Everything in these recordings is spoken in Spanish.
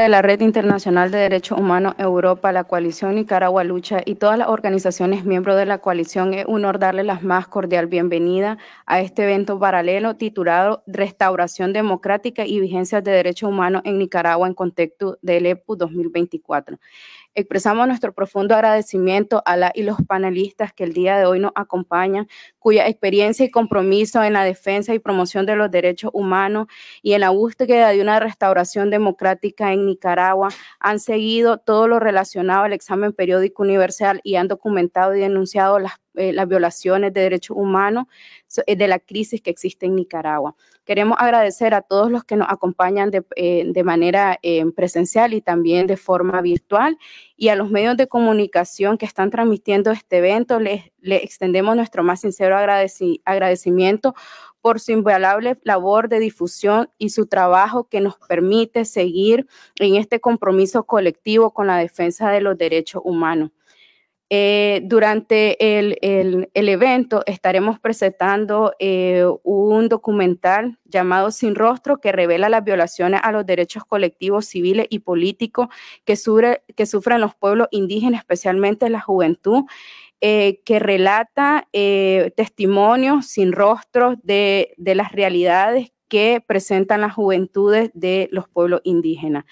de la Red Internacional de Derechos Humanos Europa, la coalición Nicaragua Lucha y todas las organizaciones miembros de la coalición, es un honor darle la más cordial bienvenida a este evento paralelo titulado Restauración Democrática y Vigencias de Derechos Humanos en Nicaragua en contexto del EPU 2024. Expresamos nuestro profundo agradecimiento a la y los panelistas que el día de hoy nos acompañan, cuya experiencia y compromiso en la defensa y promoción de los derechos humanos y en la búsqueda de una restauración democrática en Nicaragua han seguido todo lo relacionado al examen periódico universal y han documentado y denunciado las, eh, violaciones de derechos humanos eh, de la crisis que existe en Nicaragua. Queremos agradecer a todos los que nos acompañan de, eh, manera presencial y también de forma virtual y a los medios de comunicación que están transmitiendo este evento. Les, extendemos nuestro más sincero agradecimiento por su invaluable labor de difusión y su trabajo que nos permite seguir en este compromiso colectivo con la defensa de los derechos humanos. Eh, durante el, evento estaremos presentando eh, un documental llamado Sin Rostro que revela las violaciones a los derechos colectivos civiles y políticos que, sufren los pueblos indígenas, especialmente la juventud. Eh, que relata testimonios sin rostros de, de las realidades que presentan las juventudes de los pueblos indígenas.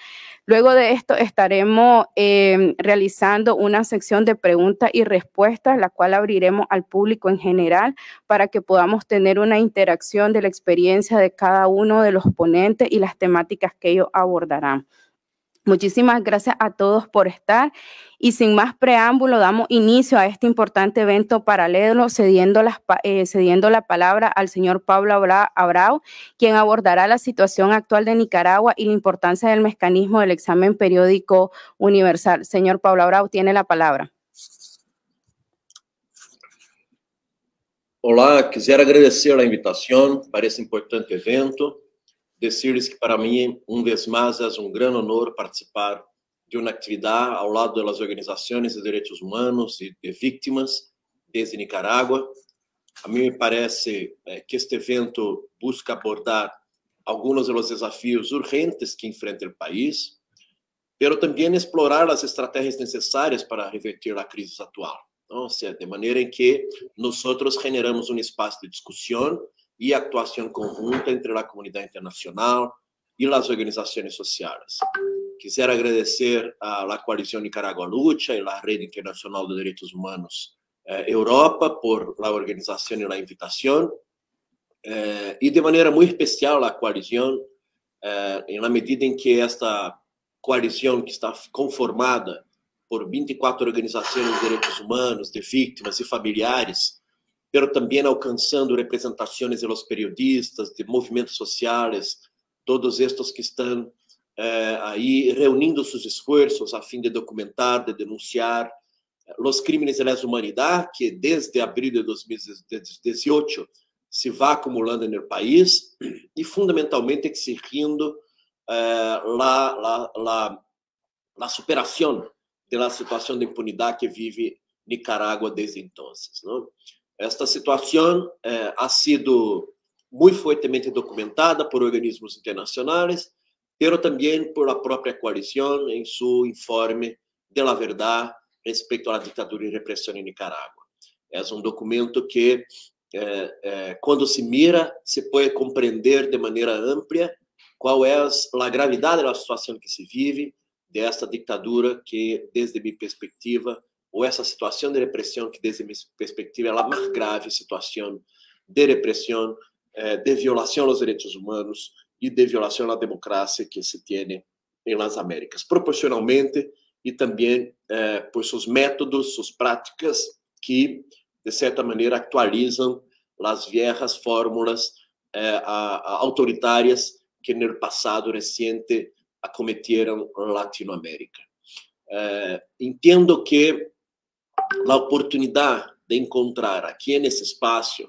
Luego de esto estaremos em, realizando una sección de preguntas y respuestas, la cual abriremos al público en general para que podamos tener una interacción de la experiencia de cada uno de los ponentes y las temáticas que ellos abordarán. Muchísimas gracias a todos por estar y sin más preámbulo damos inicio a este importante evento paralelo cediendo, eh, la palabra al señor Pablo Abrao, quien abordará la situación actual de Nicaragua y la importancia del mecanismo del examen periódico universal. Señor Pablo Abrao, tiene la palabra. Hola, quisiera agradecer la invitación para este importante evento. dizer que para mim, uma vez mais, é um grande honor participar de uma atividade ao lado das organizações de direitos humanos e de vítimas desde Nicarágua. A mim me parece eh, que este evento busca abordar alguns dos desafios urgentes que enfrenta o país, pero também explorar as estratégias necessárias para revertir a crise atual. Então, de maneira em que nós geramos um espaço de discussão e atuação conjunta entre a comunidade internacional e as organizações sociais. Quisera agradecer a la coalición Nicaragua Lucha e la rede Internacional de direitos Humanos eh, Europa por la organização e la invitação eh, de maneira muito especial a la coalición eh, medida em que esta coalição que está conformada por 24 organizações de direitos humanos, de vítimas e familiares, pero também alcançando representações de los periodistas, de movimentos sociais, todos estos que están eh, reunindo reuniendo seus esforços a fim de documentar, de denunciar eh, los crimes de lesa humanidad que desde abril de 2018 se va acumulando en el país e fundamentalmente exigindo eh, la, la, la, la, superación de la situación de impunidad que vive Nicaragua desde entonces. ¿no? Esta situação eh, ha sido muito fortemente documentada por organismos internacionais, pero também por a própria coalição em seu informe de la verdade respeito à ditadura e repressão em Nicarágua. É um documento que, eh, eh, quando se mira, se pode compreender de maneira ampla qual é a gravidade da situação que se vive desta ditadura que, desde minha perspectiva, ou essa situação de repressão que desde minha perspectiva é a mais grave situação de repressão, eh, de violação aos direitos humanos e de violação à democracia que se tem em las Américas, proporcionalmente e também eh, por seus métodos, suas práticas que de certa maneira atualizam as viejas fórmulas eh, autoritárias que no passado recente acometeram Latinoamérica. Eh, entendo que a oportunidade de encontrar aqui nesse espaço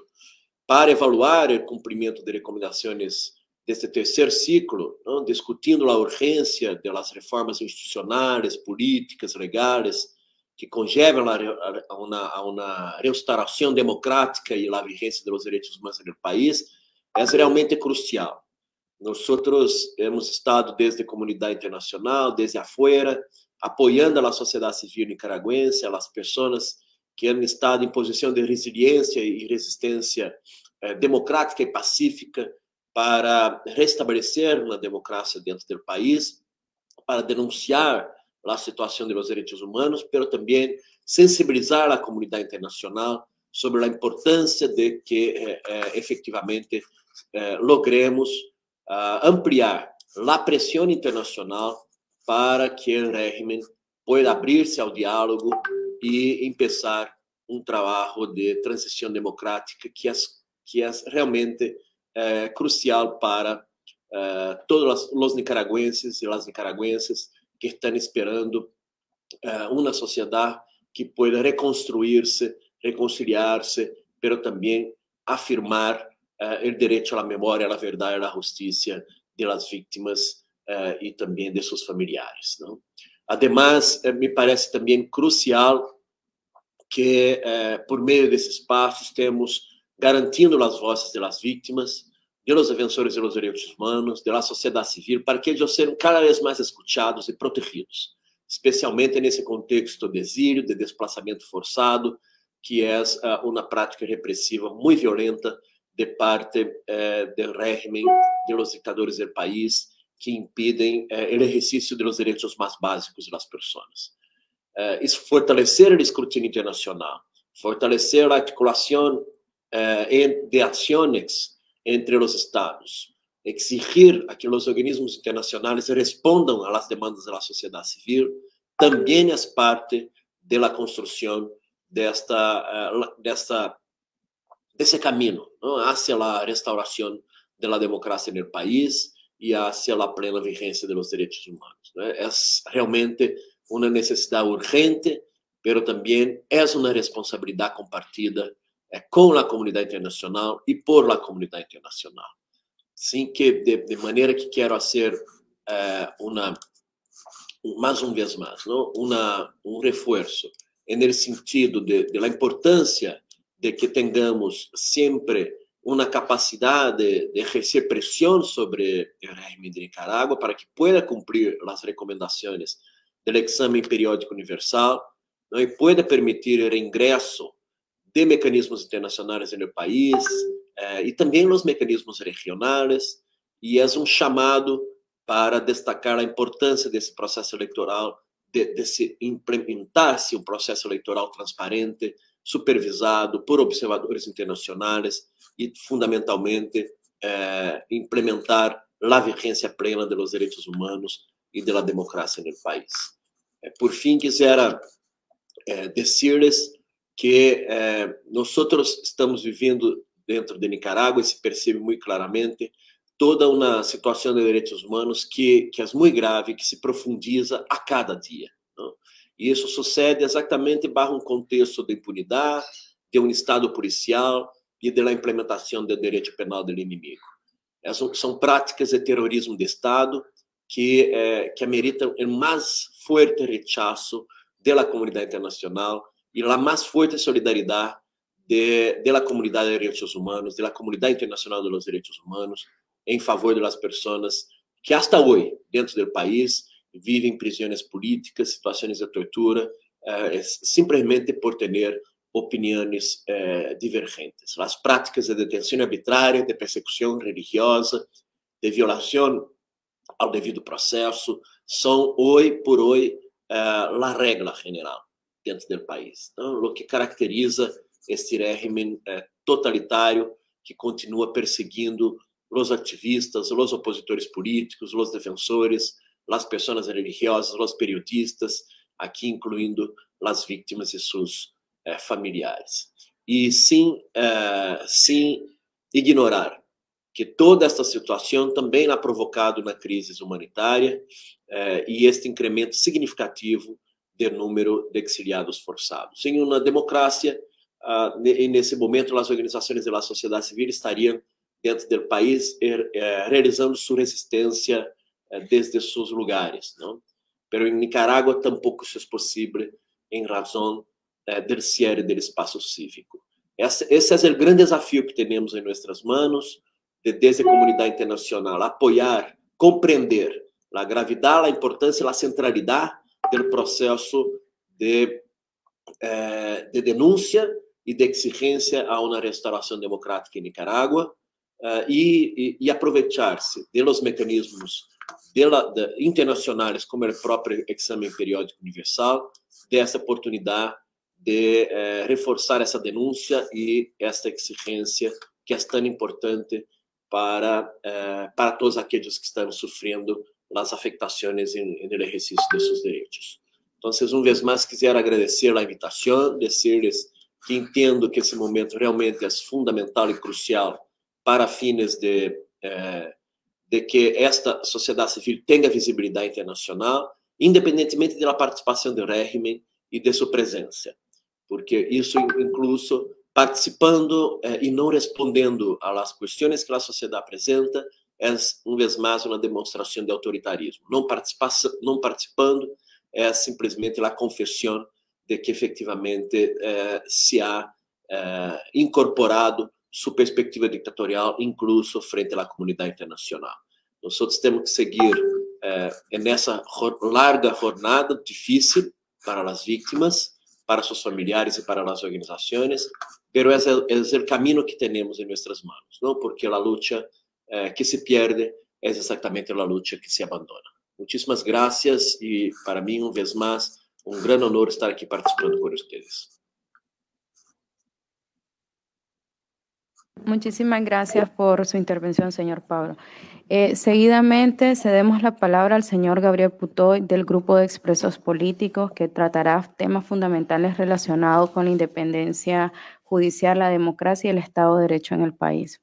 para evaluar o cumprimento de recomendações deste terceiro ciclo, não? discutindo a urgência das reformas institucionais, políticas, legais, que congelam a uma, a uma restauração democrática e a vigência dos direitos humanos no país, é realmente crucial. Nós temos estado desde a comunidade internacional, desde afuera, apoiando a sociedade civil nicaragüense, as pessoas que han estado em posição de resiliência e resistência eh, democrática e pacífica para restabelecer a democracia dentro do país, para denunciar a situação dos direitos humanos, mas também sensibilizar a comunidade internacional sobre a importância de que eh, eh efetivamente eh, logremos ah, ampliar a pressão internacional para que o régimen possa abrir-se ao diálogo e começar um trabalho de transição democrática que é, que é realmente eh, crucial para eh, todos os nicaragüenses e as nicaragüenses que estão esperando eh, uma sociedade que possa reconstruir-se, reconciliar-se, pero também afirmar o direito à memória, à verdade, e à justiça de las vítimas eh, e também de seus familiares. Não? Ademais, eh, me parece também crucial que, eh, por meio desses passos, temos garantindo as vozes das vítimas, de los defensores dos los direitos humanos, da sociedade civil, para que eles sejam cada vez mais escutados e protegidos, especialmente nesse contexto de exílio, de desplaçamento forçado, que é uh, eh, uma prática repressiva muito violenta de parte eh, do regime, de los ditadores do país, que impedem o é, exercício dos direitos mais básicos das pessoas. Eh, fortalecer o escrutínio internacional, fortalecer a articulação eh, de ações entre os estados, exigir a que os organismos internacionais respondam às demandas da sociedade civil, também é parte da construção desta, desta desse caminho, hacia a restauração da democracia no país, e hacia a plena vigencia de direitos humanos. é realmente uma necessidade urgente, pero también es una responsabilidad compartida eh, con la comunidad internacional y por la comunidad internacional. Sin que, de, de manera que quiero hacer eh, una, más um vez más, ¿no? una, un refuerzo en el sentido de, de la importancia de que tengamos siempre uma capacidade de, exercer pressão sobre o regime de Nicaragua para que pueda cumprir as recomendações do exame periódico universal ¿no? y pueda permitir o ingresso de mecanismos internacionais no país eh, também nos mecanismos regionais e é um chamado para destacar a importância desse processo eleitoral de, de se implementarse um processo eleitoral transparente, supervisado por observadores internacionais e, fundamentalmente, é, implementar a vigência plena dos direitos humanos e da democracia no país. É, por fim, quisera eh, é, dizer-lhes que eh, nós estamos vivendo dentro de Nicarágua e se percebe muito claramente toda uma situação de direitos humanos que, que é muito grave, que se profundiza a cada dia. E isso sucede exatamente barra um contexto de impunidade, de um Estado policial e da implementação do direito penal do inimigo. Essas é, são práticas de terrorismo de Estado que, eh, que ameritam o mais forte rechazo da comunidade internacional e a mais forte solidariedade de, de la comunidad de direitos humanos, de la internacional de los humanos, em favor de las que hasta hoje, dentro do país, vivem prisões políticas, situações de tortura, eh, simplesmente por ter opiniões eh, divergentes. As práticas de detenção arbitrária, de persecução religiosa, de violação ao devido processo, são hoje por hoje eh, a regra geral dentro do país. Então, o que caracteriza este regime totalitário que continua perseguindo os ativistas, os opositores políticos, os defensores, as pessoas religiosas, os periodistas, aqui incluindo as vítimas e seus eh, familiares. E sim, eh, ignorar que toda esta situação também ha provocado uma crise humanitária e eh, este incremento significativo de número de exiliados forçados. Em uma democracia, ah, nesse momento, as organizações da sociedade civil estariam dentro do país er, eh, realizando sua resistência eh, desde seus lugares. Não? Pero em Nicarágua tampouco isso é possível em razão eh, do cierre do espaço cívico. Esse, esse é o grande desafio que temos em nossas mãos, de, desde a comunidade internacional, apoiar, compreender a gravidade, a importância, a centralidade do processo de, eh, de denúncia e de exigência a uma restauração democrática em Nicarágua eh, e, e, e aproveitar-se dos mecanismos internacionais, como o próprio exame periódico universal, dessa oportunidade de eh, reforçar essa denúncia e esta exigência que é tão importante para eh, para todos aqueles que estão sofrendo as afectações em, exercício de seus direitos. Então, uma vez mais, quero agradecer a invitação, dizer-lhes que entendo que esse momento realmente é fundamental e crucial para fines de eh, de que esta sociedade civil tenha visibilidade internacional, independentemente da participação do regime e de sua presença, porque isso incluso participando eh, e não respondendo às questões que a sociedade apresenta é uma vez mais uma demonstração de autoritarismo. Não, participa não participando é simplesmente a confissão de que efetivamente eh, se há eh, incorporado sua perspectiva ditatorial, incluso frente à comunidade internacional. Nós temos que seguir eh, nessa larga jornada difícil para as vítimas, para seus familiares e para as organizações, pero esse é o caminho que temos em nossas mãos, não? Porque a luta eh, que se perde é exatamente a luta que se abandona. Muitíssimas graças e para mim, uma vez mais, um grande honor estar aqui participando com vocês. Muchísimas gracias por su intervención, señor Pablo. Eh, seguidamente cedemos la palabra al señor Gabriel Putoy del Grupo de Expresos Políticos, que tratará temas fundamentales relacionados con la independencia judicial, la democracia y el Estado de Derecho en el país.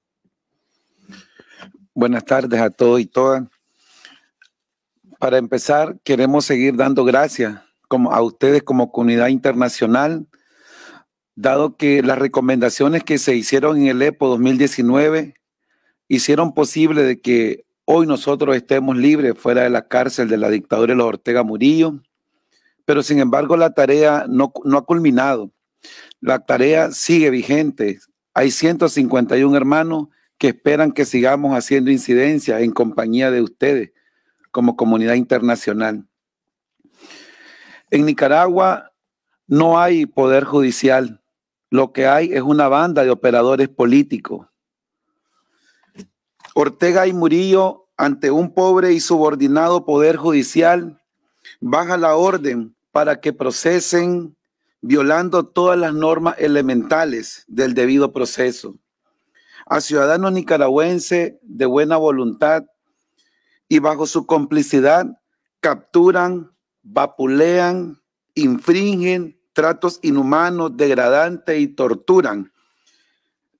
Buenas tardes a todos y todas. Para empezar, queremos seguir dando gracias como a ustedes como comunidad internacional dado que las recomendaciones que se hicieron en el EPO 2019 hicieron posible de que hoy nosotros estemos libres fuera de la cárcel de la dictadura de los Ortega Murillo, pero sin embargo la tarea no, no ha culminado. La tarea sigue vigente. Hay 151 hermanos que esperan que sigamos haciendo incidencia en compañía de ustedes como comunidad internacional. En Nicaragua no hay poder judicial, lo que hay es una banda de operadores políticos. Ortega y Murillo, ante un pobre y subordinado poder judicial, baja la orden para que procesen violando todas las normas elementales del debido proceso. A ciudadanos nicaragüenses de buena voluntad y bajo su complicidad capturan, vapulean, infringen tratos inhumanos, degradantes y torturan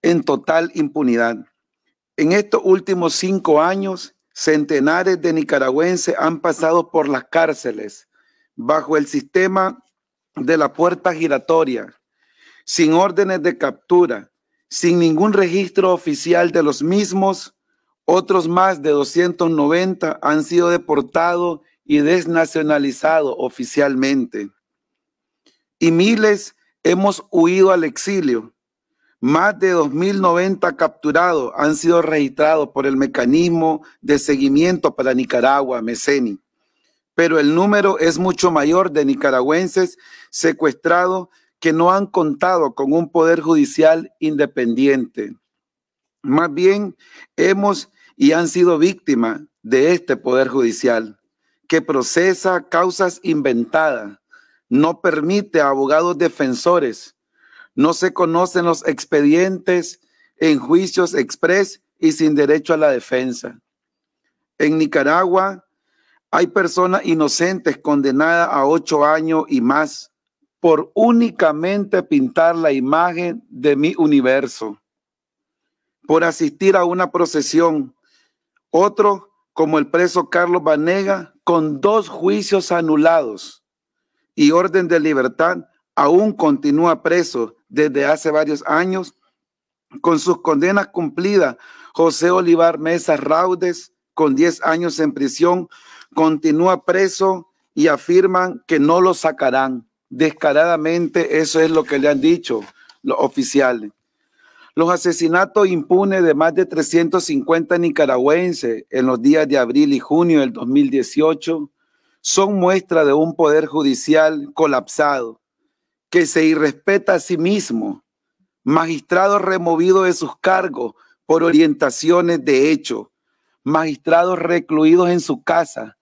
en total impunidad. En estos últimos cinco años, centenares de nicaragüenses han pasado por las cárceles bajo el sistema de la puerta giratoria, sin órdenes de captura, sin ningún registro oficial de los mismos. Otros más de 290 han sido deportados y desnacionalizados oficialmente y miles hemos huido al exilio. Más de 2.090 capturados han sido registrados por el mecanismo de seguimiento para Nicaragua, MECENI. Pero el número es mucho mayor de nicaragüenses secuestrados que no han contado con un poder judicial independiente. Más bien, hemos y han sido víctimas de este poder judicial que procesa causas inventadas no permite a abogados defensores. No se conocen los expedientes en juicios express y sin derecho a la defensa. En Nicaragua hay personas inocentes condenadas a ocho años y más por únicamente pintar la imagen de mi universo, por asistir a una procesión. Otro, como el preso Carlos Banega, con dos juicios anulados y orden de libertad, aún continúa preso desde hace varios años con sus condenas cumplidas. José Olivar Mesa Raudes, con 10 años en prisión, continúa preso y afirman que no lo sacarán. Descaradamente, eso es lo que le han dicho los oficiales. Los asesinatos impunes de más de 350 nicaragüenses en los días de abril y junio del 2018 son muestra de un poder judicial colapsado, que se irrespeta a sí mismo, magistrados removidos de sus cargos por orientaciones de hecho, magistrados recluidos en su casa.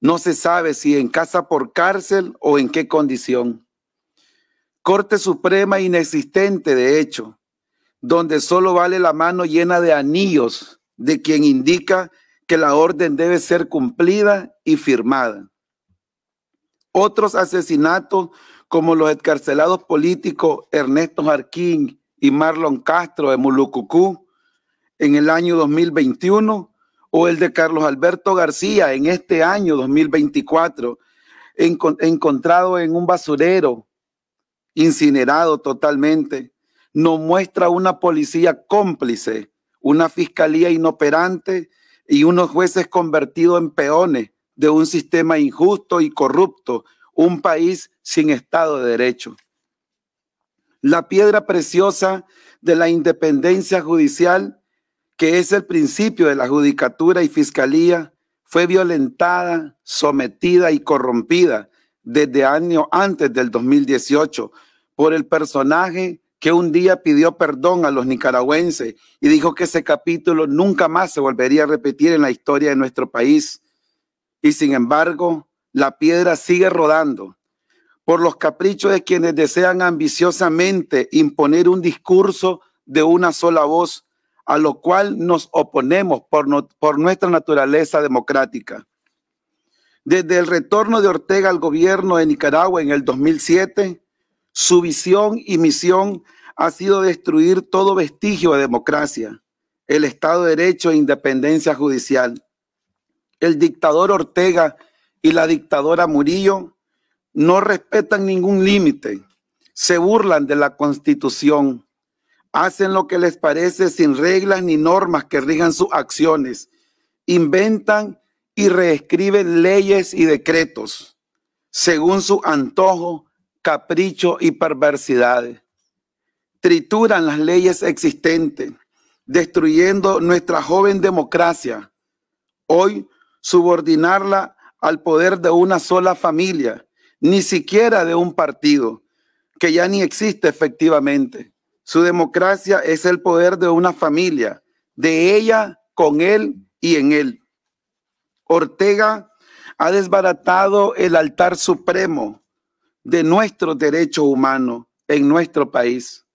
No se sabe si en casa por cárcel o en qué condición. Corte Suprema inexistente, de hecho, donde solo vale la mano llena de anillos de quien indica que la orden debe ser cumplida y firmada. Otros asesinatos, como los encarcelados políticos Ernesto Jarquín y Marlon Castro de Mulucucú en el año 2021, o el de Carlos Alberto García en este año 2024, encontrado en un basurero, incinerado totalmente, nos muestra una policía cómplice, una fiscalía inoperante y unos jueces convertidos en peones de un sistema injusto y corrupto, un país sin Estado de Derecho. La piedra preciosa de la independencia judicial, que es el principio de la judicatura y fiscalía, fue violentada, sometida y corrompida desde años antes del 2018 por el personaje que un día pidió perdón a los nicaragüenses y dijo que ese capítulo nunca más se volvería a repetir en la historia de nuestro país. Y sin embargo, la piedra sigue rodando por los caprichos de quienes desean ambiciosamente imponer un discurso de una sola voz, a lo cual nos oponemos por, por nuestra naturaleza democrática. Desde el retorno de Ortega al gobierno de Nicaragua en el 2007, su visión y misión ha sido destruir todo vestigio de democracia, el Estado de Derecho e independencia judicial. El dictador Ortega y la dictadora Murillo no respetan ningún límite, se burlan de la constitución, hacen lo que les parece sin reglas ni normas que rigan sus acciones, inventan y reescriben leyes y decretos según su antojo capricho y perversidades. Trituran las leyes existentes, destruyendo nuestra joven democracia. Hoy, subordinarla al poder de una sola familia, ni siquiera de un partido, que ya ni existe efectivamente. Su democracia es el poder de una familia, de ella, con él y en él. Ortega ha desbaratado el altar supremo de nuestros derechos humanos en nuestro país.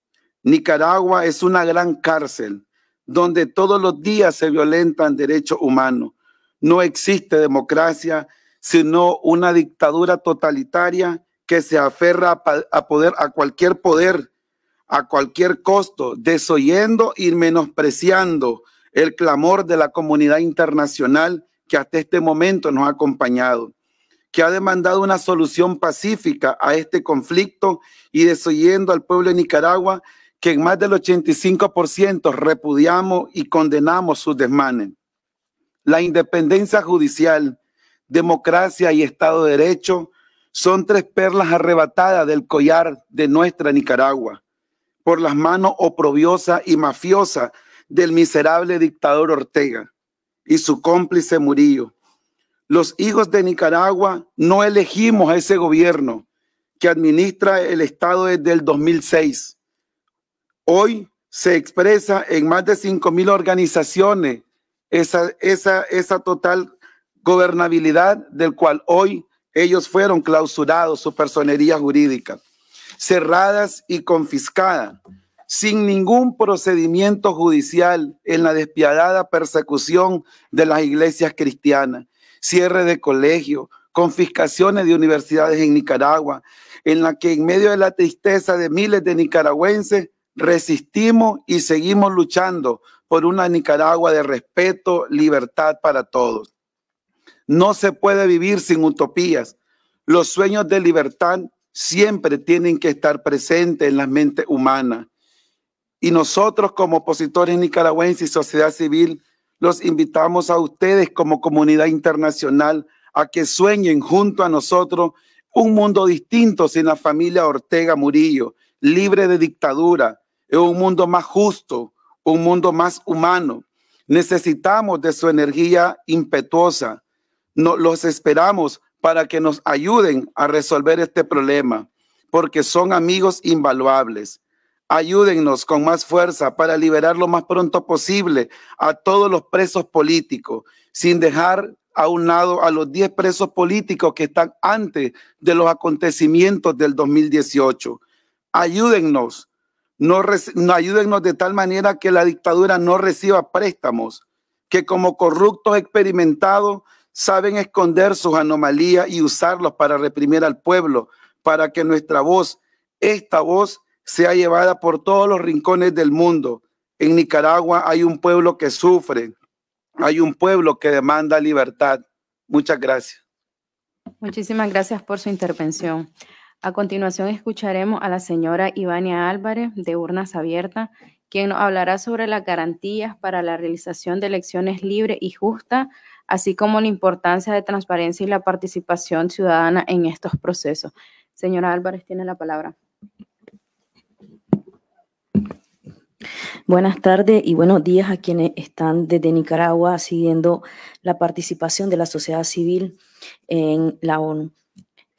Nicaragua es una gran cárcel donde todos los días se violentan derechos humanos. No existe democracia, sino una dictadura totalitaria que se aferra a, poder, a cualquier poder, a cualquier costo, desoyendo y menospreciando el clamor de la comunidad internacional que hasta este momento nos ha acompañado que ha demandado una solución pacífica a este conflicto y desoyendo al pueblo de Nicaragua, que en más del 85% repudiamos y condenamos sus desmanes. La independencia judicial, democracia y Estado de Derecho son tres perlas arrebatadas del collar de nuestra Nicaragua por las manos oprobiosa y mafiosa del miserable dictador Ortega y su cómplice Murillo los hijos de Nicaragua no elegimos a ese gobierno que administra el Estado desde el 2006. Hoy se expresa en más de 5.000 organizaciones esa, esa total gobernabilidad del cual hoy ellos fueron clausurados, su personería jurídica, cerradas y confiscadas, sin ningún procedimiento judicial en la despiadada persecución de las iglesias cristianas cierre de colegio, confiscaciones de universidades en Nicaragua, en la que en medio de la tristeza de miles de nicaragüenses resistimos y seguimos luchando por una Nicaragua de respeto, libertad para todos. No se puede vivir sin utopías. Los sueños de libertad siempre tienen que estar presentes en la mente humana. Y nosotros como opositores nicaragüenses y sociedad civil los invitamos a ustedes como comunidad internacional a que sueñen junto a nosotros un mundo distinto sin la familia Ortega Murillo, libre de dictadura, un mundo más justo, un mundo más humano. Necesitamos de su energía impetuosa. los esperamos para que nos ayuden a resolver este problema, porque son amigos invaluables. Ayúdennos con más fuerza para liberar lo más pronto posible a todos los presos políticos, sin dejar a un lado a los 10 presos políticos que están antes de los acontecimientos del 2018. Ayúdennos, no, no ayúdennos de tal manera que la dictadura no reciba préstamos, que como corruptos experimentados saben esconder sus anomalías y usarlos para reprimir al pueblo, para que nuestra voz, esta voz, sea llevada por todos los rincones del mundo. En Nicaragua hay un pueblo que sufre, hay un pueblo que demanda libertad. Muchas gracias. Muchísimas gracias por su intervención. A continuación escucharemos a la señora Ivania Álvarez de Urnas Abiertas, quien nos hablará sobre las garantías para la realización de elecciones libres y justas, así como la importancia de transparencia y la participación ciudadana en estos procesos. Señora Álvarez, tiene la palabra. Buenas tardes y buenos días a quienes están desde Nicaragua siguiendo la participación de la sociedad civil en la ONU.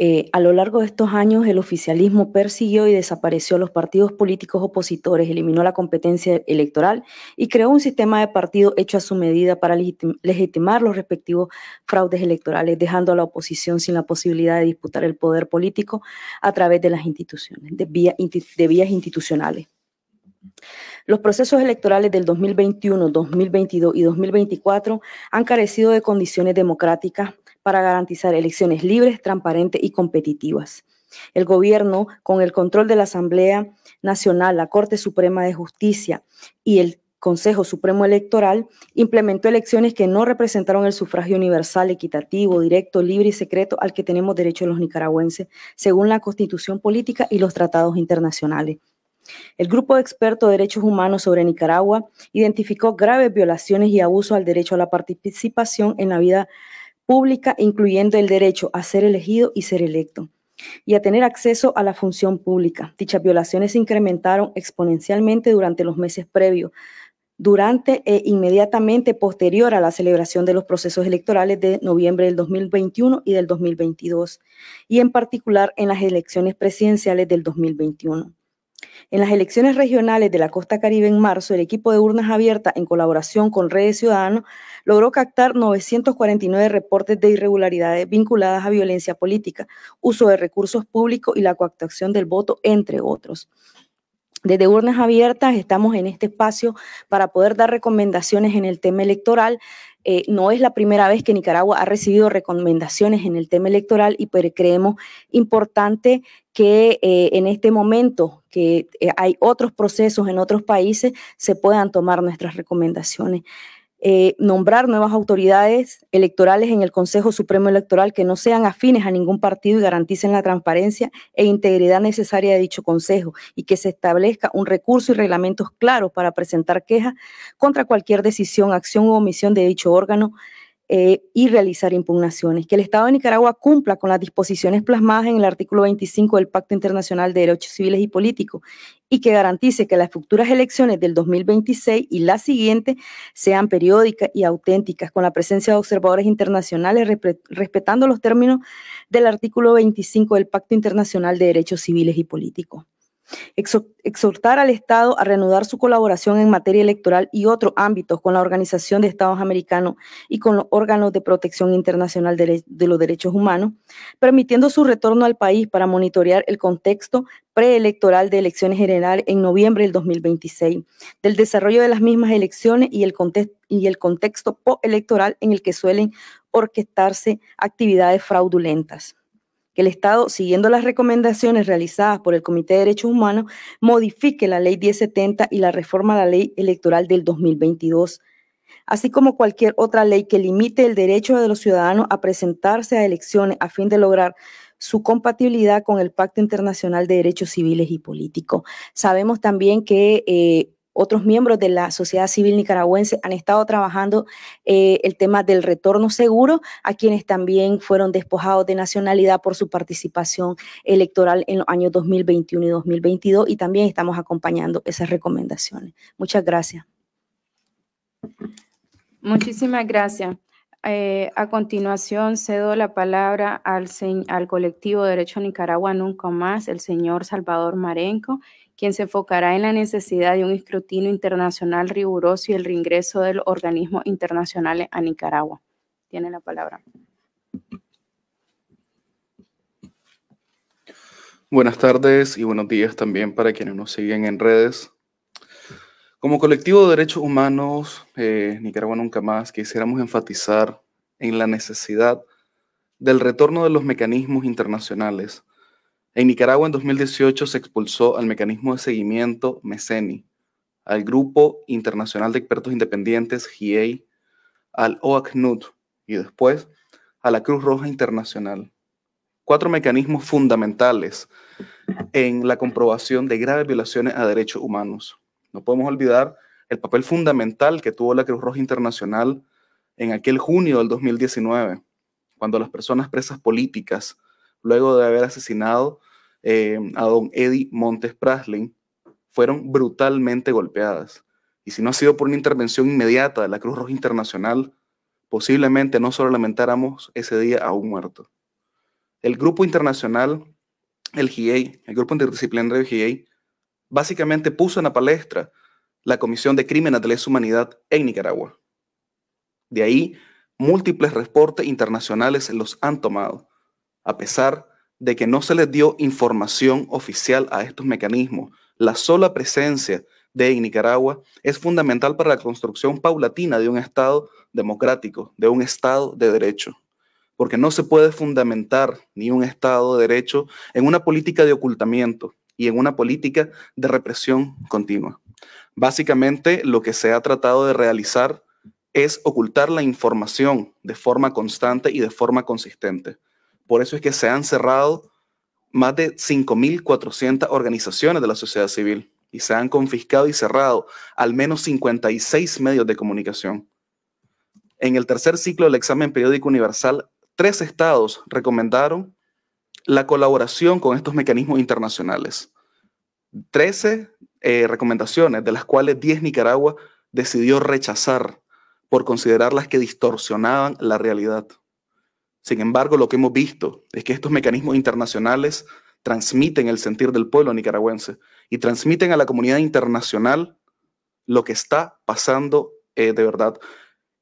Eh, a lo largo de estos años, el oficialismo persiguió y desapareció a los partidos políticos opositores, eliminó la competencia electoral y creó un sistema de partido hecho a su medida para legitimar los respectivos fraudes electorales, dejando a la oposición sin la posibilidad de disputar el poder político a través de las instituciones, de vías institucionales. Los procesos electorales del 2021, 2022 y 2024 han carecido de condiciones democráticas para garantizar elecciones libres, transparentes y competitivas. El gobierno, con el control de la Asamblea Nacional, la Corte Suprema de Justicia y el Consejo Supremo Electoral, implementó elecciones que no representaron el sufragio universal, equitativo, directo, libre y secreto al que tenemos derecho los nicaragüenses, según la Constitución Política y los tratados internacionales. El grupo de expertos de derechos humanos sobre Nicaragua identificó graves violaciones y abusos al derecho a la participación en la vida pública, incluyendo el derecho a ser elegido y ser electo, y a tener acceso a la función pública. Dichas violaciones se incrementaron exponencialmente durante los meses previos, durante e inmediatamente posterior a la celebración de los procesos electorales de noviembre del 2021 y del 2022, y en particular en las elecciones presidenciales del 2021. En las elecciones regionales de la Costa Caribe en marzo, el equipo de urnas abiertas, en colaboración con Redes Ciudadanos, logró captar 949 reportes de irregularidades vinculadas a violencia política, uso de recursos públicos y la coactación del voto, entre otros. Desde Urnas Abiertas estamos en este espacio para poder dar recomendaciones en el tema electoral eh, no es la primera vez que Nicaragua ha recibido recomendaciones en el tema electoral y pues, creemos importante que eh, en este momento que eh, hay otros procesos en otros países se puedan tomar nuestras recomendaciones. Eh, nombrar nuevas autoridades electorales en el Consejo Supremo Electoral que no sean afines a ningún partido y garanticen la transparencia e integridad necesaria de dicho Consejo y que se establezca un recurso y reglamentos claros para presentar quejas contra cualquier decisión, acción o omisión de dicho órgano eh, y realizar impugnaciones. Que el Estado de Nicaragua cumpla con las disposiciones plasmadas en el artículo 25 del Pacto Internacional de Derechos Civiles y Políticos y que garantice que las futuras elecciones del 2026 y las siguientes sean periódicas y auténticas, con la presencia de observadores internacionales, respetando los términos del artículo 25 del Pacto Internacional de Derechos Civiles y Políticos exhortar al Estado a reanudar su colaboración en materia electoral y otros ámbitos con la Organización de Estados Americanos y con los órganos de protección internacional de, los derechos humanos, permitiendo su retorno al país para monitorear el contexto preelectoral de elecciones generales en noviembre del 2026, del desarrollo de las mismas elecciones y el, contexto y en el que suelen orquestarse actividades fraudulentas que el Estado, siguiendo las recomendaciones realizadas por el Comité de Derechos Humanos, modifique la Ley 1070 y la reforma a la Ley Electoral del 2022, así como cualquier otra ley que limite el derecho de los ciudadanos a presentarse a elecciones a fin de lograr su compatibilidad con el Pacto Internacional de Derechos Civiles y Políticos. Sabemos también que eh, otros miembros de la sociedad civil nicaragüense han estado trabajando eh, el tema del retorno seguro a quienes también fueron despojados de nacionalidad por su participación electoral en los años 2021 y 2022 y también estamos acompañando esas recomendaciones. Muchas gracias. Muchísimas gracias. Eh, a continuación, cedo la palabra al, al colectivo Derecho Nicaragua Nunca Más, el señor Salvador Marenco quien se enfocará en la necesidad de un escrutinio internacional riguroso y el reingreso de los organismos internacionales a Nicaragua. Tiene la palabra. Buenas tardes y buenos días también para quienes nos siguen en redes. Como colectivo de derechos humanos, eh, Nicaragua Nunca Más, quisiéramos enfatizar en la necesidad del retorno de los mecanismos internacionales en Nicaragua en 2018 se expulsó al mecanismo de seguimiento MECENI, al Grupo Internacional de Expertos Independientes GIEI, al OACNUD y después a la Cruz Roja Internacional. Cuatro mecanismos fundamentales en la comprobación de graves violaciones a derechos humanos. No podemos olvidar el papel fundamental que tuvo la Cruz Roja Internacional en aquel junio del 2019, cuando las personas presas políticas luego de haber asesinado eh, a don Eddie Montes Praslin, fueron brutalmente golpeadas. Y si no ha sido por una intervención inmediata de la Cruz Roja Internacional, posiblemente no solo lamentáramos ese día a un muerto. El grupo internacional, el GIEI, el grupo interdisciplinario GIEI, básicamente puso en la palestra la Comisión de Crímenes de Lesa Humanidad en Nicaragua. De ahí, múltiples reportes internacionales los han tomado a pesar de que no se les dio información oficial a estos mecanismos. La sola presencia de Nicaragua es fundamental para la construcción paulatina de un Estado democrático, de un Estado de derecho, porque no se puede fundamentar ni un Estado de derecho en una política de ocultamiento y en una política de represión continua. Básicamente lo que se ha tratado de realizar es ocultar la información de forma constante y de forma consistente. Por eso es que se han cerrado más de 5.400 organizaciones de la sociedad civil y se han confiscado y cerrado al menos 56 medios de comunicación. En el tercer ciclo del examen periódico universal, tres estados recomendaron la colaboración con estos mecanismos internacionales. Trece eh, recomendaciones, de las cuales 10 Nicaragua decidió rechazar por considerarlas que distorsionaban la realidad. Sin embargo, lo que hemos visto es que estos mecanismos internacionales transmiten el sentir del pueblo nicaragüense y transmiten a la comunidad internacional lo que está pasando eh, de verdad.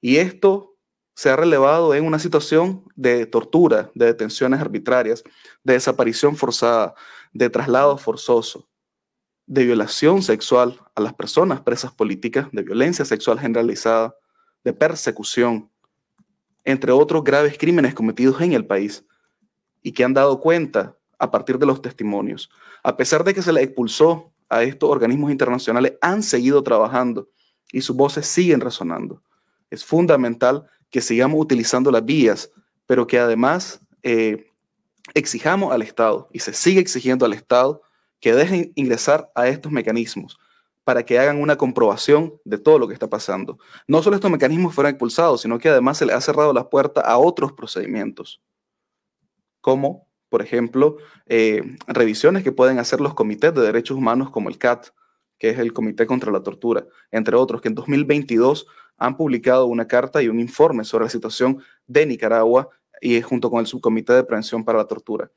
Y esto se ha relevado en una situación de tortura, de detenciones arbitrarias, de desaparición forzada, de traslado forzoso, de violación sexual a las personas presas políticas, de violencia sexual generalizada, de persecución, entre otros graves crímenes cometidos en el país y que han dado cuenta a partir de los testimonios. A pesar de que se le expulsó a estos organismos internacionales, han seguido trabajando y sus voces siguen resonando. Es fundamental que sigamos utilizando las vías, pero que además eh, exijamos al Estado y se sigue exigiendo al Estado que dejen ingresar a estos mecanismos, para que hagan una comprobación de todo lo que está pasando. No solo estos mecanismos fueron expulsados, sino que además se le ha cerrado la puerta a otros procedimientos, como, por ejemplo, eh, revisiones que pueden hacer los comités de derechos humanos como el CAT, que es el Comité contra la Tortura, entre otros, que en 2022 han publicado una carta y un informe sobre la situación de Nicaragua y junto con el Subcomité de Prevención para la Tortura.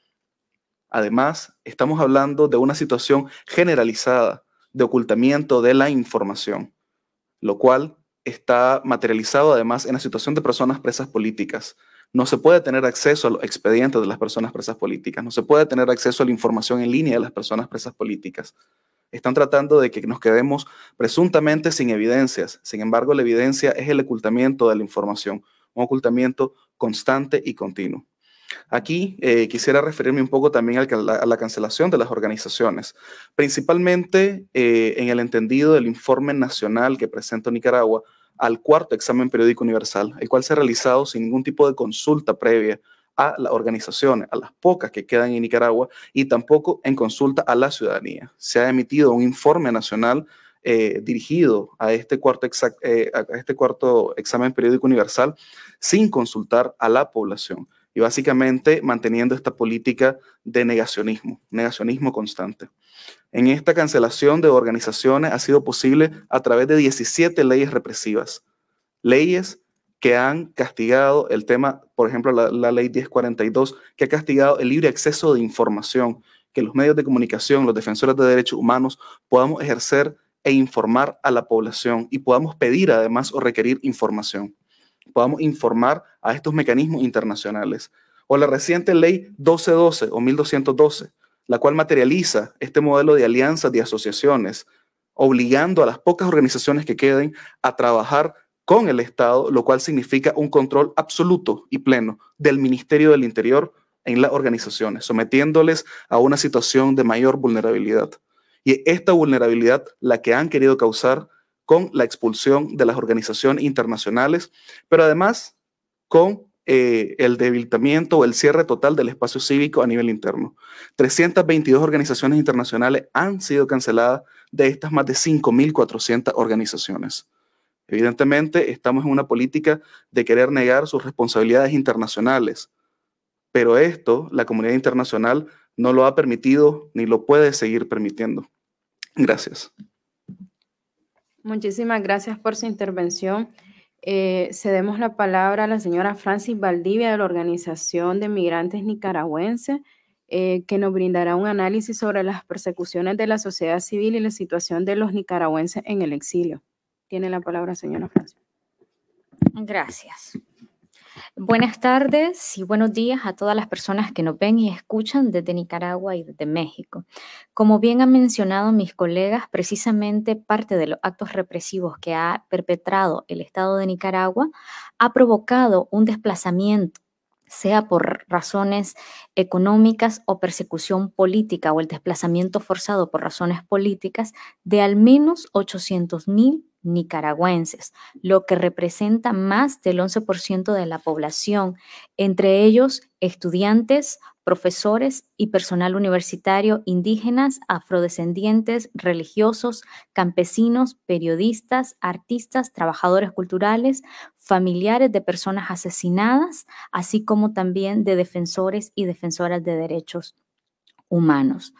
Además, estamos hablando de una situación generalizada de ocultamiento de la información, lo cual está materializado además en la situación de personas presas políticas. No se puede tener acceso a los expedientes de las personas presas políticas, no se puede tener acceso a la información en línea de las personas presas políticas. Están tratando de que nos quedemos presuntamente sin evidencias. Sin embargo, la evidencia es el ocultamiento de la información, un ocultamiento constante y continuo. Aquí eh, quisiera referirme un poco también a la, cancelación de las organizaciones, principalmente eh, en el entendido del informe nacional que presenta Nicaragua al cuarto examen periódico universal, el cual se ha realizado sin ningún tipo de consulta previa a las organizaciones, a las pocas que quedan en Nicaragua, y tampoco en consulta a la ciudadanía. Se ha emitido un informe nacional eh, dirigido este a este cuarto examen periódico universal sin consultar a la población y básicamente manteniendo esta política de negacionismo, negacionismo constante. En esta cancelación de organizaciones ha sido posible a través de 17 leyes represivas, leyes que han castigado el tema, por ejemplo, la, la ley 1042, que ha castigado el libre acceso de información, que los medios de comunicación, los defensores de derechos humanos, podamos ejercer e informar a la población y podamos pedir además o requerir información podamos informar a estos mecanismos internacionales. O la reciente ley 1212 o 1212, la cual materializa este modelo de alianzas de asociaciones, obligando a las pocas organizaciones que queden a trabajar con el Estado, lo cual significa un control absoluto y pleno del Ministerio del Interior en las organizaciones, sometiéndoles a una situación de mayor vulnerabilidad. Y esta vulnerabilidad la que han querido causar con la expulsión de las organizaciones internacionales, pero además con eh, el debilitamiento o el cierre total del espacio cívico a nivel interno. 322 organizaciones internacionales han sido canceladas de estas más de 5.400 organizaciones. Evidentemente, estamos en una política de querer negar sus responsabilidades internacionales, pero esto la comunidad internacional no lo ha permitido ni lo puede seguir permitiendo. Gracias. Muchísimas gracias por su intervención. Eh, cedemos la palabra a la señora Francis Valdivia de la Organización de Migrantes Nicaragüenses, eh, que nos brindará un análisis sobre las persecuciones de la sociedad civil y la situación de los nicaragüenses en el exilio. Tiene la palabra, señora Francis. Gracias. Buenas tardes y buenos días a todas las personas que nos ven y escuchan desde Nicaragua y desde México. Como bien han mencionado mis colegas, precisamente parte de los actos represivos que ha perpetrado el Estado de Nicaragua ha provocado un desplazamiento sea por razones económicas o persecución política o el desplazamiento forzado por razones políticas de al menos 800 mil nicaragüenses, lo que representa más del 11% de la población, entre ellos estudiantes, profesores y personal universitario indígenas, afrodescendientes, religiosos, campesinos, periodistas, artistas, trabajadores culturales, familiares de personas asesinadas, así como también de defensores y defensoras de derechos humanos.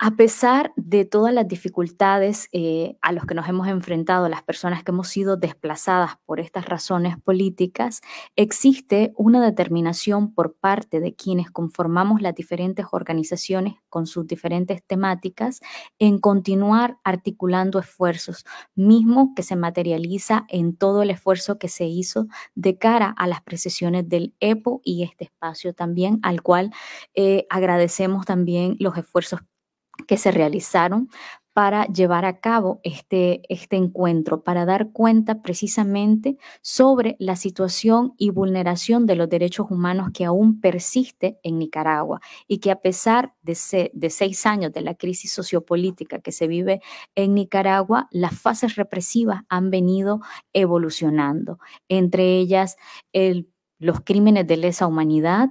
A pesar de todas las dificultades eh, a las que nos hemos enfrentado las personas que hemos sido desplazadas por estas razones políticas, existe una determinación por parte de quienes conformamos las diferentes organizaciones con sus diferentes temáticas en continuar articulando esfuerzos, mismo que se materializa en todo el esfuerzo que se hizo de cara a las precisiones del EPO y este espacio también, al cual eh, agradecemos también los esfuerzos que se realizaron para llevar a cabo este, este encuentro, para dar cuenta precisamente sobre la situación y vulneración de los derechos humanos que aún persiste en Nicaragua y que a pesar de, de seis años de la crisis sociopolítica que se vive en Nicaragua, las fases represivas han venido evolucionando, entre ellas el los crímenes de lesa humanidad,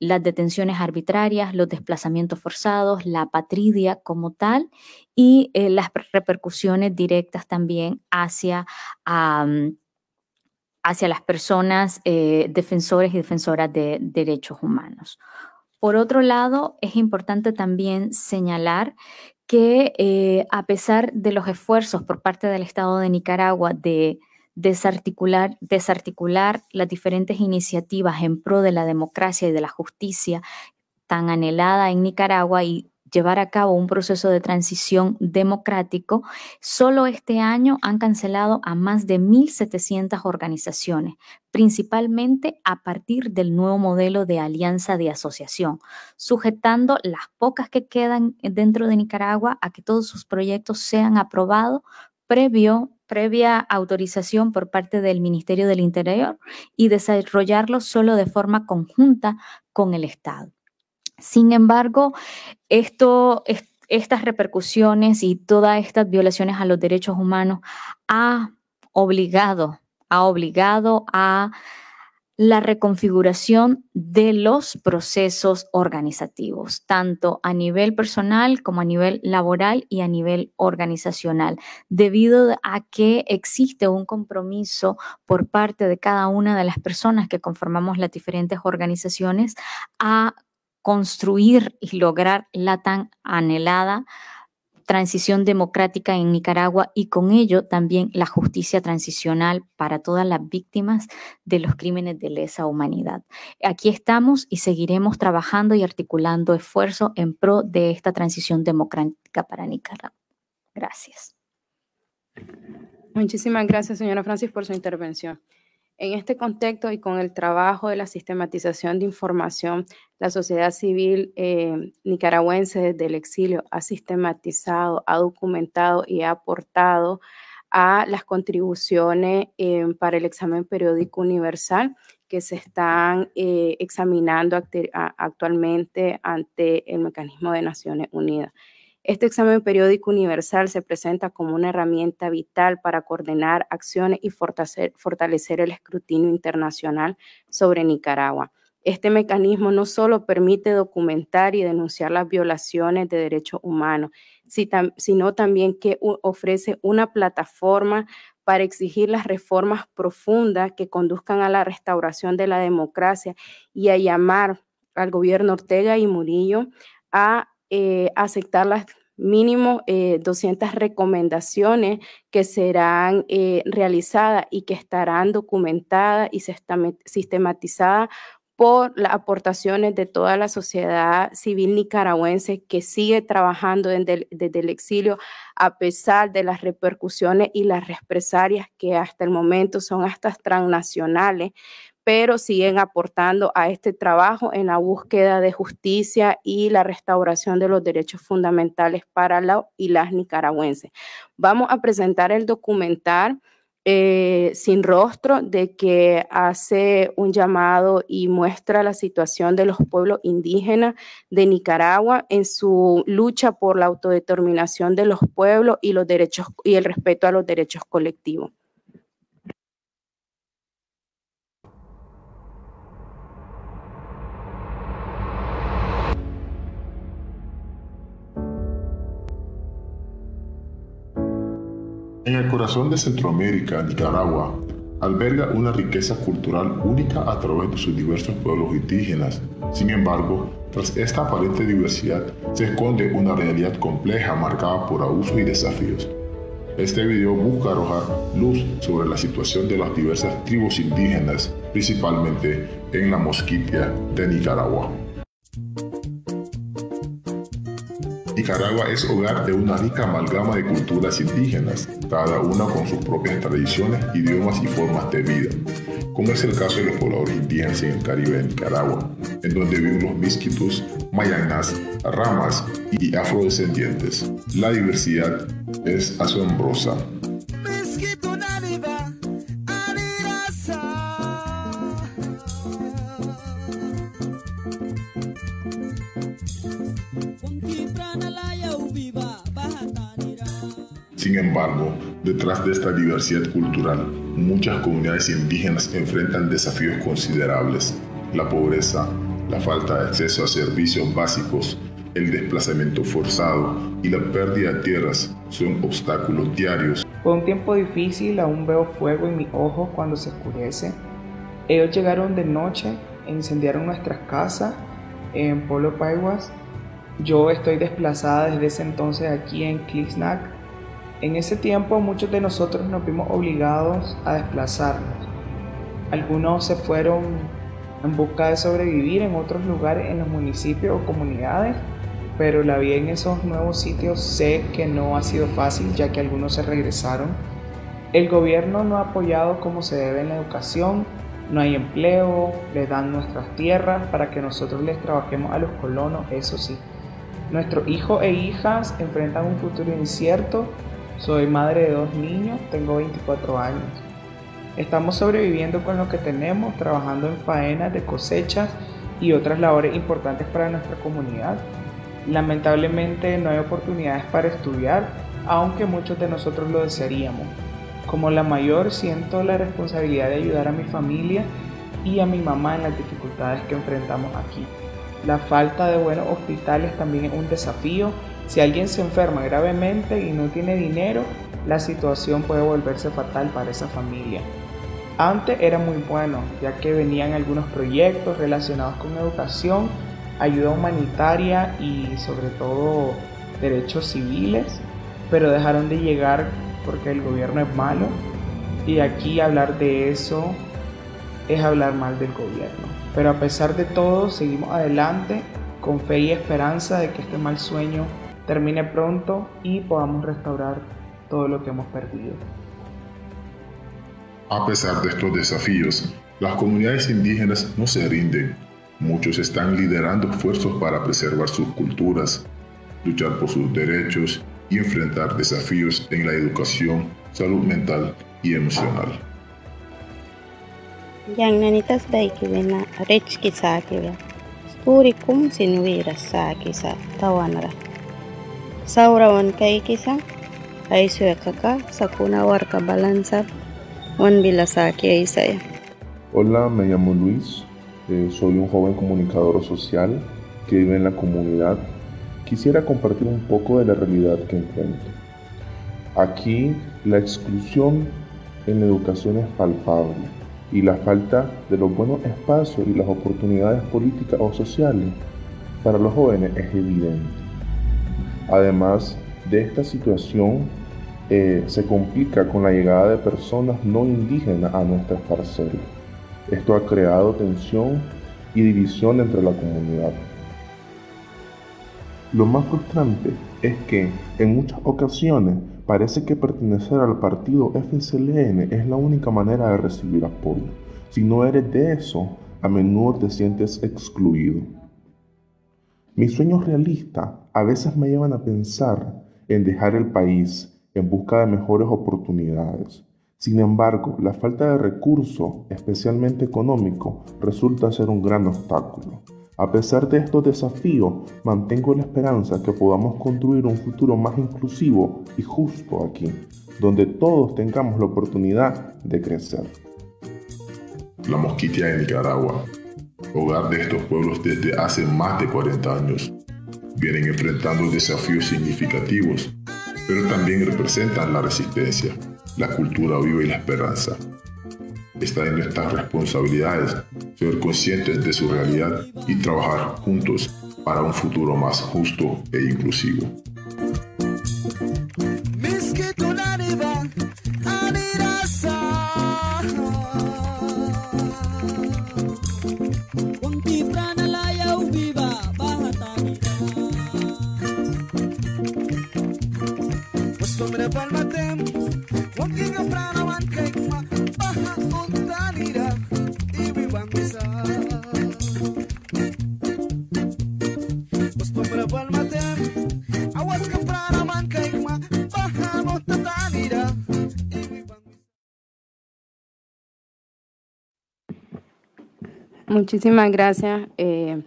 las detenciones arbitrarias, los desplazamientos forzados, la patridia como tal y eh, las repercusiones directas también hacia, hacia las personas eh, defensores y defensoras de derechos humanos. Por otro lado, es importante también señalar que eh, a pesar de los esfuerzos por parte del Estado de Nicaragua de desarticular, desarticular las diferentes iniciativas en pro de la democracia y de la justicia tan anhelada en Nicaragua y llevar a cabo un proceso de transición democrático, solo este año han cancelado a más de 1.700 organizaciones, principalmente a partir del nuevo modelo de alianza de asociación, sujetando las pocas que quedan dentro de Nicaragua a que todos sus proyectos sean aprobados previo previa autorización por parte del Ministerio del Interior y desarrollarlo solo de forma conjunta con el Estado. Sin embargo, esto, estas repercusiones y todas estas violaciones a los derechos humanos ha obligado, ha obligado a la reconfiguración de los procesos organizativos, tanto a nivel personal como a nivel laboral y a nivel organizacional, debido a que existe un compromiso por parte de cada una de las personas que conformamos las diferentes organizaciones a construir y lograr la tan anhelada transición democrática en Nicaragua y con ello también la justicia transicional para todas las víctimas de los crímenes de lesa humanidad. Aquí estamos y seguiremos trabajando y articulando esfuerzo en pro de esta transición democrática para Nicaragua. Gracias. Muchísimas gracias, señora Francis, por su intervención. En este contexto y con el trabajo de la sistematización de información, la sociedad civil eh, nicaragüense desde el exilio ha sistematizado, ha documentado y ha aportado a las contribuciones eh, para el examen periódico universal que se están eh, examinando actualmente ante el mecanismo de Naciones Unidas. Este examen periódico universal se presenta como una herramienta vital para coordinar acciones y fortalecer, el escrutinio internacional sobre Nicaragua. Este mecanismo no solo permite documentar y denunciar las violaciones de derechos humanos, sino también que ofrece una plataforma para exigir las reformas profundas que conduzcan a la restauración de la democracia y a llamar al gobierno Ortega y Murillo a eh, aceptar las mínimo 200 eh, recomendaciones que serán eh, realizadas y que estarán documentadas y sistematizadas por las aportaciones de toda la sociedad civil nicaragüense que sigue trabajando desde desde el, exilio a pesar de las repercusiones y las represalias que hasta el momento son hasta transnacionales, pero siguen aportando a este trabajo en la búsqueda de justicia y la restauración de los derechos fundamentales para la y las nicaragüenses. Vamos a presentar el documental. Eh, sin rostro de que hace un llamado y muestra la situación de los pueblos indígenas de Nicaragua en su lucha por la autodeterminación de los pueblos y los derechos y el respeto a los derechos colectivos. En el corazón de Centroamérica, Nicaragua alberga una riqueza cultural única a través de sus diversos pueblos indígenas. Sin embargo, tras esta aparente diversidad se esconde una realidad compleja marcada por abusos y desafíos. Este video busca arrojar luz sobre la situación de las diversas tribus indígenas, principalmente en la Mosquitia de Nicaragua. Nicaragua es hogar de una rica amalgama de culturas indígenas, cada una con sus propias tradiciones, idiomas y formas de vida, como es el caso de los pobladores indígenas en el Caribe de Nicaragua, en donde viven los misquitos, mayanas, ramas y afrodescendientes. La diversidad es asombrosa. embargo, detrás de esta diversidad cultural, muchas comunidades indígenas enfrentan desafíos considerables. La pobreza, la falta de acceso a servicios básicos, el desplazamiento forzado y la pérdida de tierras son obstáculos diarios. Fue un tiempo difícil, aún veo fuego en mi ojo cuando se oscurece. Ellos llegaron de noche incendiaron nuestras casas en Pueblo Paiguas. Yo estoy desplazada desde ese entonces aquí en Clixnac en ese tiempo muchos de nosotros nos vimos obligados a desplazarnos. Algunos se fueron en busca de sobrevivir en otros lugares, en los municipios o comunidades, pero la vida en esos nuevos sitios sé que no ha sido fácil ya que algunos se regresaron. El gobierno no ha apoyado como se debe en la educación, no hay empleo, les dan nuestras tierras para que nosotros les trabajemos a los colonos, eso sí. Nuestros hijos e hijas enfrentan un futuro incierto soy madre de dos niños, tengo 24 años. Estamos sobreviviendo con lo que tenemos, trabajando en faenas de cosechas y otras labores importantes para nuestra comunidad. Lamentablemente no hay oportunidades para estudiar, aunque muchos de nosotros lo desearíamos. Como la mayor siento la responsabilidad de ayudar a mi familia y a mi mamá en las dificultades que enfrentamos aquí. La falta de buenos hospitales también es un desafío si alguien se enferma gravemente y no tiene dinero, la situación puede volverse fatal para esa familia. Antes era muy bueno, ya que venían algunos proyectos relacionados con educación, ayuda humanitaria y sobre todo derechos civiles, pero dejaron de llegar porque el gobierno es malo y aquí hablar de eso es hablar mal del gobierno. Pero a pesar de todo, seguimos adelante con fe y esperanza de que este mal sueño termine pronto y podamos restaurar todo lo que hemos perdido. A pesar de estos desafíos, las comunidades indígenas no se rinden. Muchos están liderando esfuerzos para preservar sus culturas, luchar por sus derechos y enfrentar desafíos en la educación, salud mental y emocional. Sakuna Balanza, Hola, me llamo Luis, eh, soy un joven comunicador social que vive en la comunidad. Quisiera compartir un poco de la realidad que enfrento. Aquí la exclusión en la educación es palpable y la falta de los buenos espacios y las oportunidades políticas o sociales para los jóvenes es evidente. Además de esta situación, eh, se complica con la llegada de personas no indígenas a nuestras parcelas. Esto ha creado tensión y división entre la comunidad. Lo más frustrante es que en muchas ocasiones parece que pertenecer al partido FCLN es la única manera de recibir apoyo. Si no eres de eso, a menudo te sientes excluido. Mi sueño realista a veces me llevan a pensar en dejar el país en busca de mejores oportunidades. Sin embargo, la falta de recursos, especialmente económico, resulta ser un gran obstáculo. A pesar de estos desafíos, mantengo la esperanza que podamos construir un futuro más inclusivo y justo aquí, donde todos tengamos la oportunidad de crecer. La Mosquitia de Nicaragua, hogar de estos pueblos desde hace más de 40 años vienen enfrentando desafíos significativos, pero también representan la resistencia, la cultura viva y la esperanza. Está en nuestras responsabilidades ser conscientes de su realidad y trabajar juntos para un futuro más justo e inclusivo. Muchísimas gracias. Eh,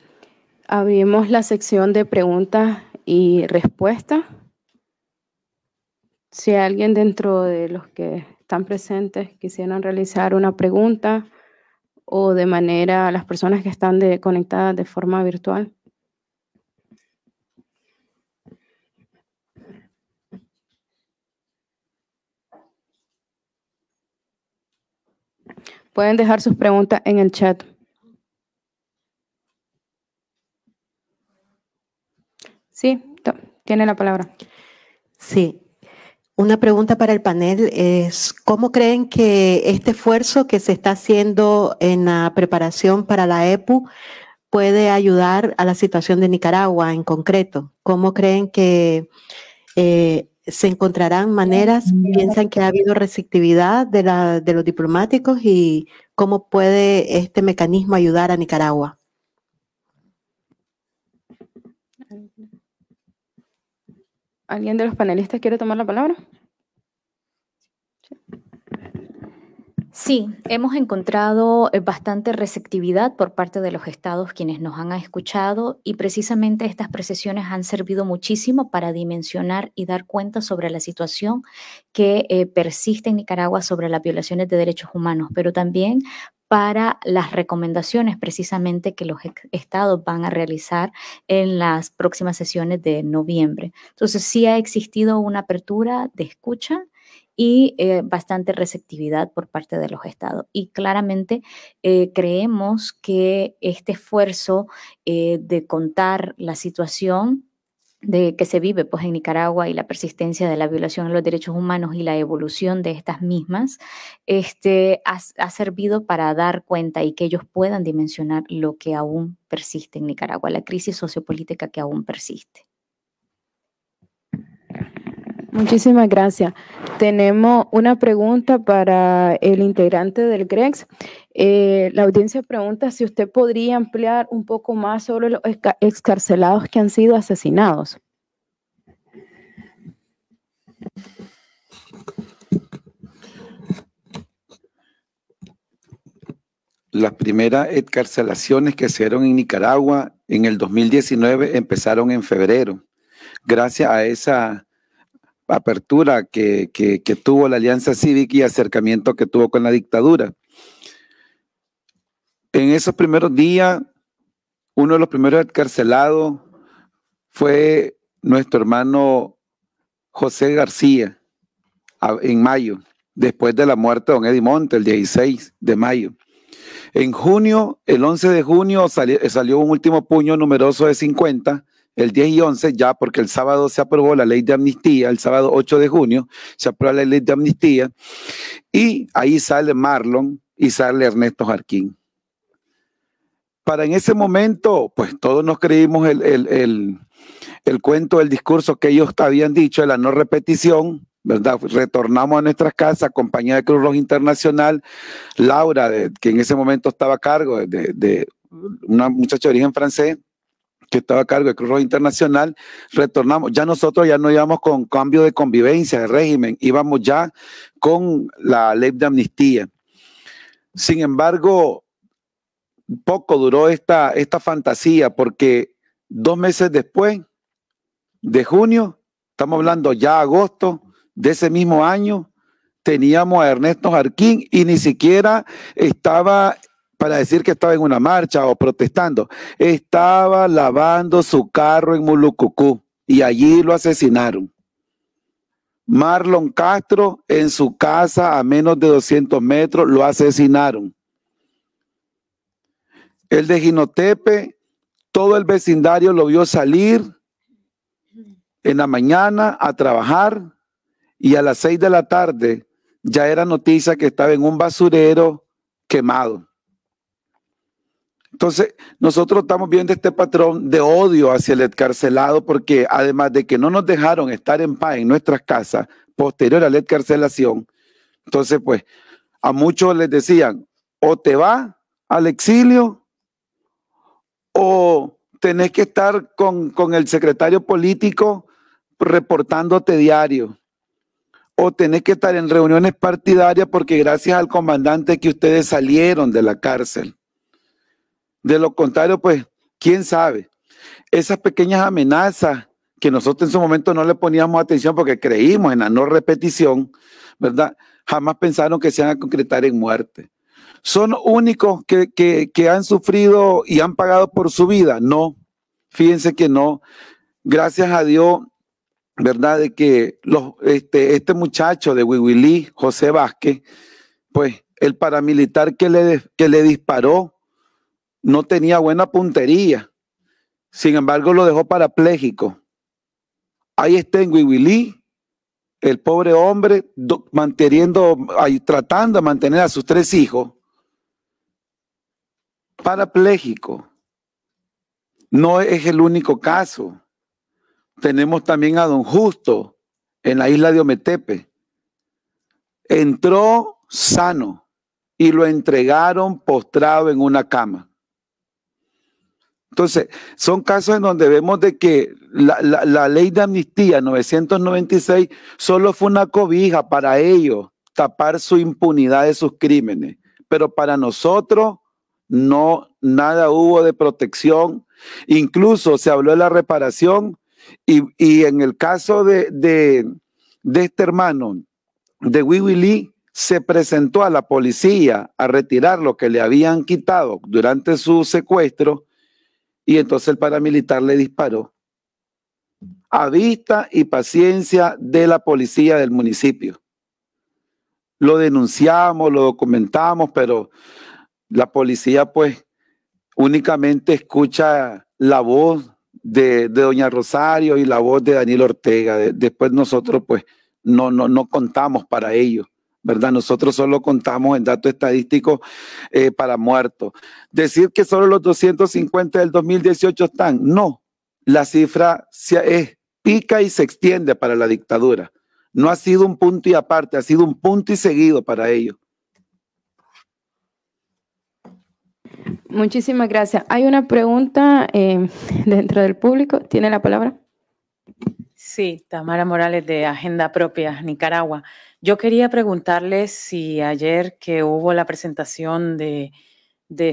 abrimos la sección de preguntas y respuestas. Si alguien dentro de los que están presentes quisieran realizar una pregunta o de manera a las personas que están conectadas de forma virtual. Pueden dejar sus preguntas en el chat. Sí, tiene la palabra. Sí. Una pregunta para el panel es, ¿cómo creen que este esfuerzo que se está haciendo en la preparación para la EPU puede ayudar a la situación de Nicaragua en concreto? ¿Cómo creen que eh, se encontrarán maneras? ¿Piensan que ha habido receptividad de los diplomáticos y cómo puede este mecanismo ayudar a Nicaragua? ¿Alguien de los panelistas quiere tomar la palabra? Sí, hemos encontrado eh, bastante receptividad por parte de los estados quienes nos han escuchado y precisamente estas precesiones han servido muchísimo para dimensionar y dar cuenta sobre la situación que eh, persiste en Nicaragua sobre las violaciones de derechos humanos, pero también para las recomendaciones precisamente que los estados van a realizar en las próximas sesiones de noviembre. Entonces, sí ha existido una apertura de escucha y eh, bastante receptividad por parte de los estados. Y claramente eh, creemos que este esfuerzo eh, de contar la situación de que se vive pues en Nicaragua y la persistencia de la violación de los derechos humanos y la evolución de estas mismas este ha, ha, servido para dar cuenta y que ellos puedan dimensionar lo que aún persiste en Nicaragua la crisis sociopolítica que aún persiste Muchísimas gracias. Tenemos una pregunta para el integrante del GREX. Eh, la audiencia pregunta si usted podría ampliar un poco más sobre los excarcelados que han sido asesinados. Las primeras excarcelaciones que se hicieron en Nicaragua en el 2019 empezaron en febrero. Gracias a esa apertura que, tuvo la Alianza Cívica y acercamiento que tuvo con la dictadura. En esos primeros días, uno de los primeros encarcelados fue nuestro hermano José García en mayo, después de la muerte de don Eddie Monte, el 16 de mayo. En junio, el 11 de junio, salió, salió un último puño numeroso de 50 el 10 y 11 ya, porque el sábado se aprobó la ley de amnistía, el sábado 8 de junio se aprueba la ley de amnistía, y ahí sale Marlon y sale Ernesto Jarquín. Para en ese momento, pues todos nos creímos el, el, el, el cuento, el discurso que ellos habían dicho de la no repetición, ¿verdad? Retornamos a nuestras casas, compañía de Cruz Roja Internacional, Laura, que en ese momento estaba a cargo de una muchacha de origen francés, que estaba a cargo de Cruz Roja Internacional, retornamos, ya nosotros ya no íbamos con cambio de convivencia, de régimen, íbamos ya con la ley de amnistía. Sin embargo, poco duró esta, esta fantasía porque dos meses después de junio, estamos hablando ya agosto de ese mismo año, teníamos a Ernesto Jarquín y ni siquiera estaba para decir que estaba en una marcha o protestando. Estaba lavando su carro en Mulucucú y allí lo asesinaron. Marlon Castro en su casa a menos de 200 metros lo asesinaron. El de Ginotepe, todo el vecindario lo vio salir en la mañana a trabajar y a las seis de la tarde ya era noticia que estaba en un basurero quemado. Entonces, nosotros estamos viendo este patrón de odio hacia el encarcelado porque además de que no nos dejaron estar en paz en nuestras casas posterior a la encarcelación, entonces pues a muchos les decían, o te vas al exilio o tenés que estar con, con el secretario político reportándote diario o tenés que estar en reuniones partidarias porque gracias al comandante que ustedes salieron de la cárcel. De lo contrario, pues, quién sabe. Esas pequeñas amenazas que nosotros en su momento no le poníamos atención porque creímos en la no repetición, ¿verdad? Jamás pensaron que se iban a concretar en muerte. ¿Son únicos que, han sufrido y han pagado por su vida? No, fíjense que no. Gracias a Dios, ¿verdad? De que los, este, este muchacho de Wiwili, José Vázquez, pues el paramilitar que le, que le disparó no tenía buena puntería. Sin embargo, lo dejó parapléjico. Ahí está en Wiwili, el pobre hombre manteniendo, tratando de mantener a sus tres hijos. Parapléjico. No es el único caso. Tenemos también a don Justo en la isla de Ometepe. Entró sano y lo entregaron postrado en una cama. Entonces, son casos en donde vemos de que la, ley de amnistía 996 solo fue una cobija para ellos tapar su impunidad de sus crímenes, pero para nosotros no, nada hubo de protección, incluso se habló de la reparación y, en el caso de, este hermano, de Wiwi Lee, se presentó a la policía a retirar lo que le habían quitado durante su secuestro y entonces el paramilitar le disparó. A vista y paciencia de la policía del municipio. Lo denunciamos, lo documentamos, pero la policía pues únicamente escucha la voz de, doña Rosario y la voz de Daniel Ortega. después nosotros pues no, no, no contamos para ellos. ¿verdad? Nosotros solo contamos en datos estadístico eh, para muertos. Decir que solo los 250 del 2018 están, no, la cifra se, es, pica y se extiende para la dictadura. No ha sido un punto y aparte, ha sido un punto y seguido para ellos. Muchísimas gracias. Hay una pregunta eh, dentro del público. ¿Tiene la palabra? Sí, Tamara Morales de Agenda Propia, Nicaragua. Yo quería preguntarles si ayer que hubo la presentación de,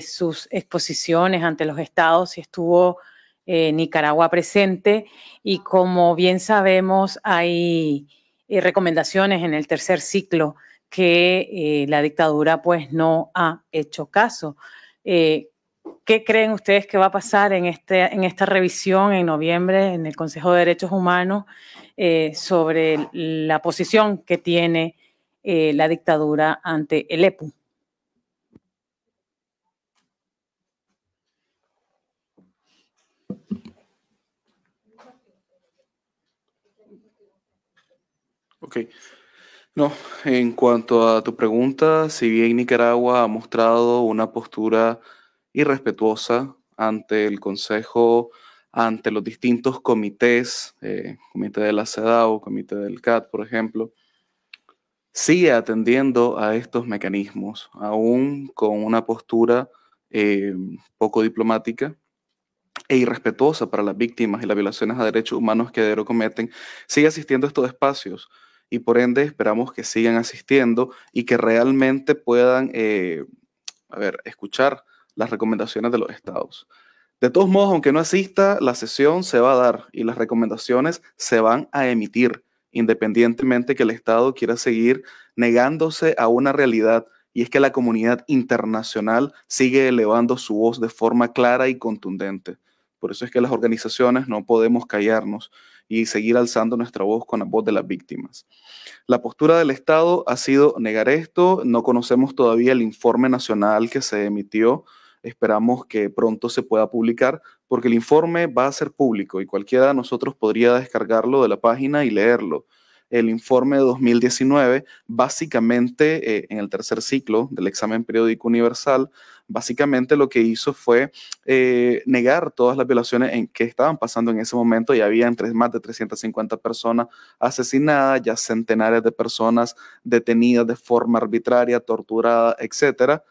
sus exposiciones ante los estados, si estuvo eh, Nicaragua presente y como bien sabemos hay eh, recomendaciones en el tercer ciclo que eh, la dictadura pues no ha hecho caso. ¿Qué creen ustedes que va a pasar en, este, en esta revisión en noviembre en el Consejo de Derechos Humanos eh, sobre la posición que tiene eh, la dictadura ante el EPU? Ok. No, en cuanto a tu pregunta, si bien Nicaragua ha mostrado una postura irrespetuosa ante el Consejo, ante los distintos comités, eh, comité de la CEDAW, comité del CAT, por ejemplo, sigue atendiendo a estos mecanismos, aún con una postura eh, poco diplomática e irrespetuosa para las víctimas y las violaciones a derechos humanos que Adero cometen, sigue asistiendo a estos espacios y por ende esperamos que sigan asistiendo y que realmente puedan, eh, a ver, escuchar las recomendaciones de los estados. De todos modos, aunque no asista, la sesión se va a dar y las recomendaciones se van a emitir, independientemente que el Estado quiera seguir negándose a una realidad, y es que la comunidad internacional sigue elevando su voz de forma clara y contundente. Por eso es que las organizaciones no podemos callarnos y seguir alzando nuestra voz con la voz de las víctimas. La postura del Estado ha sido negar esto, no conocemos todavía el informe nacional que se emitió Esperamos que pronto se pueda publicar porque el informe va a ser público y cualquiera de nosotros podría descargarlo de la página y leerlo. El informe de 2019, básicamente eh, en el tercer ciclo del examen periódico universal, básicamente lo que hizo fue eh, negar todas las violaciones en que estaban pasando en ese momento. y había más de 350 personas asesinadas, ya centenares de personas detenidas de forma arbitraria, torturadas, etcétera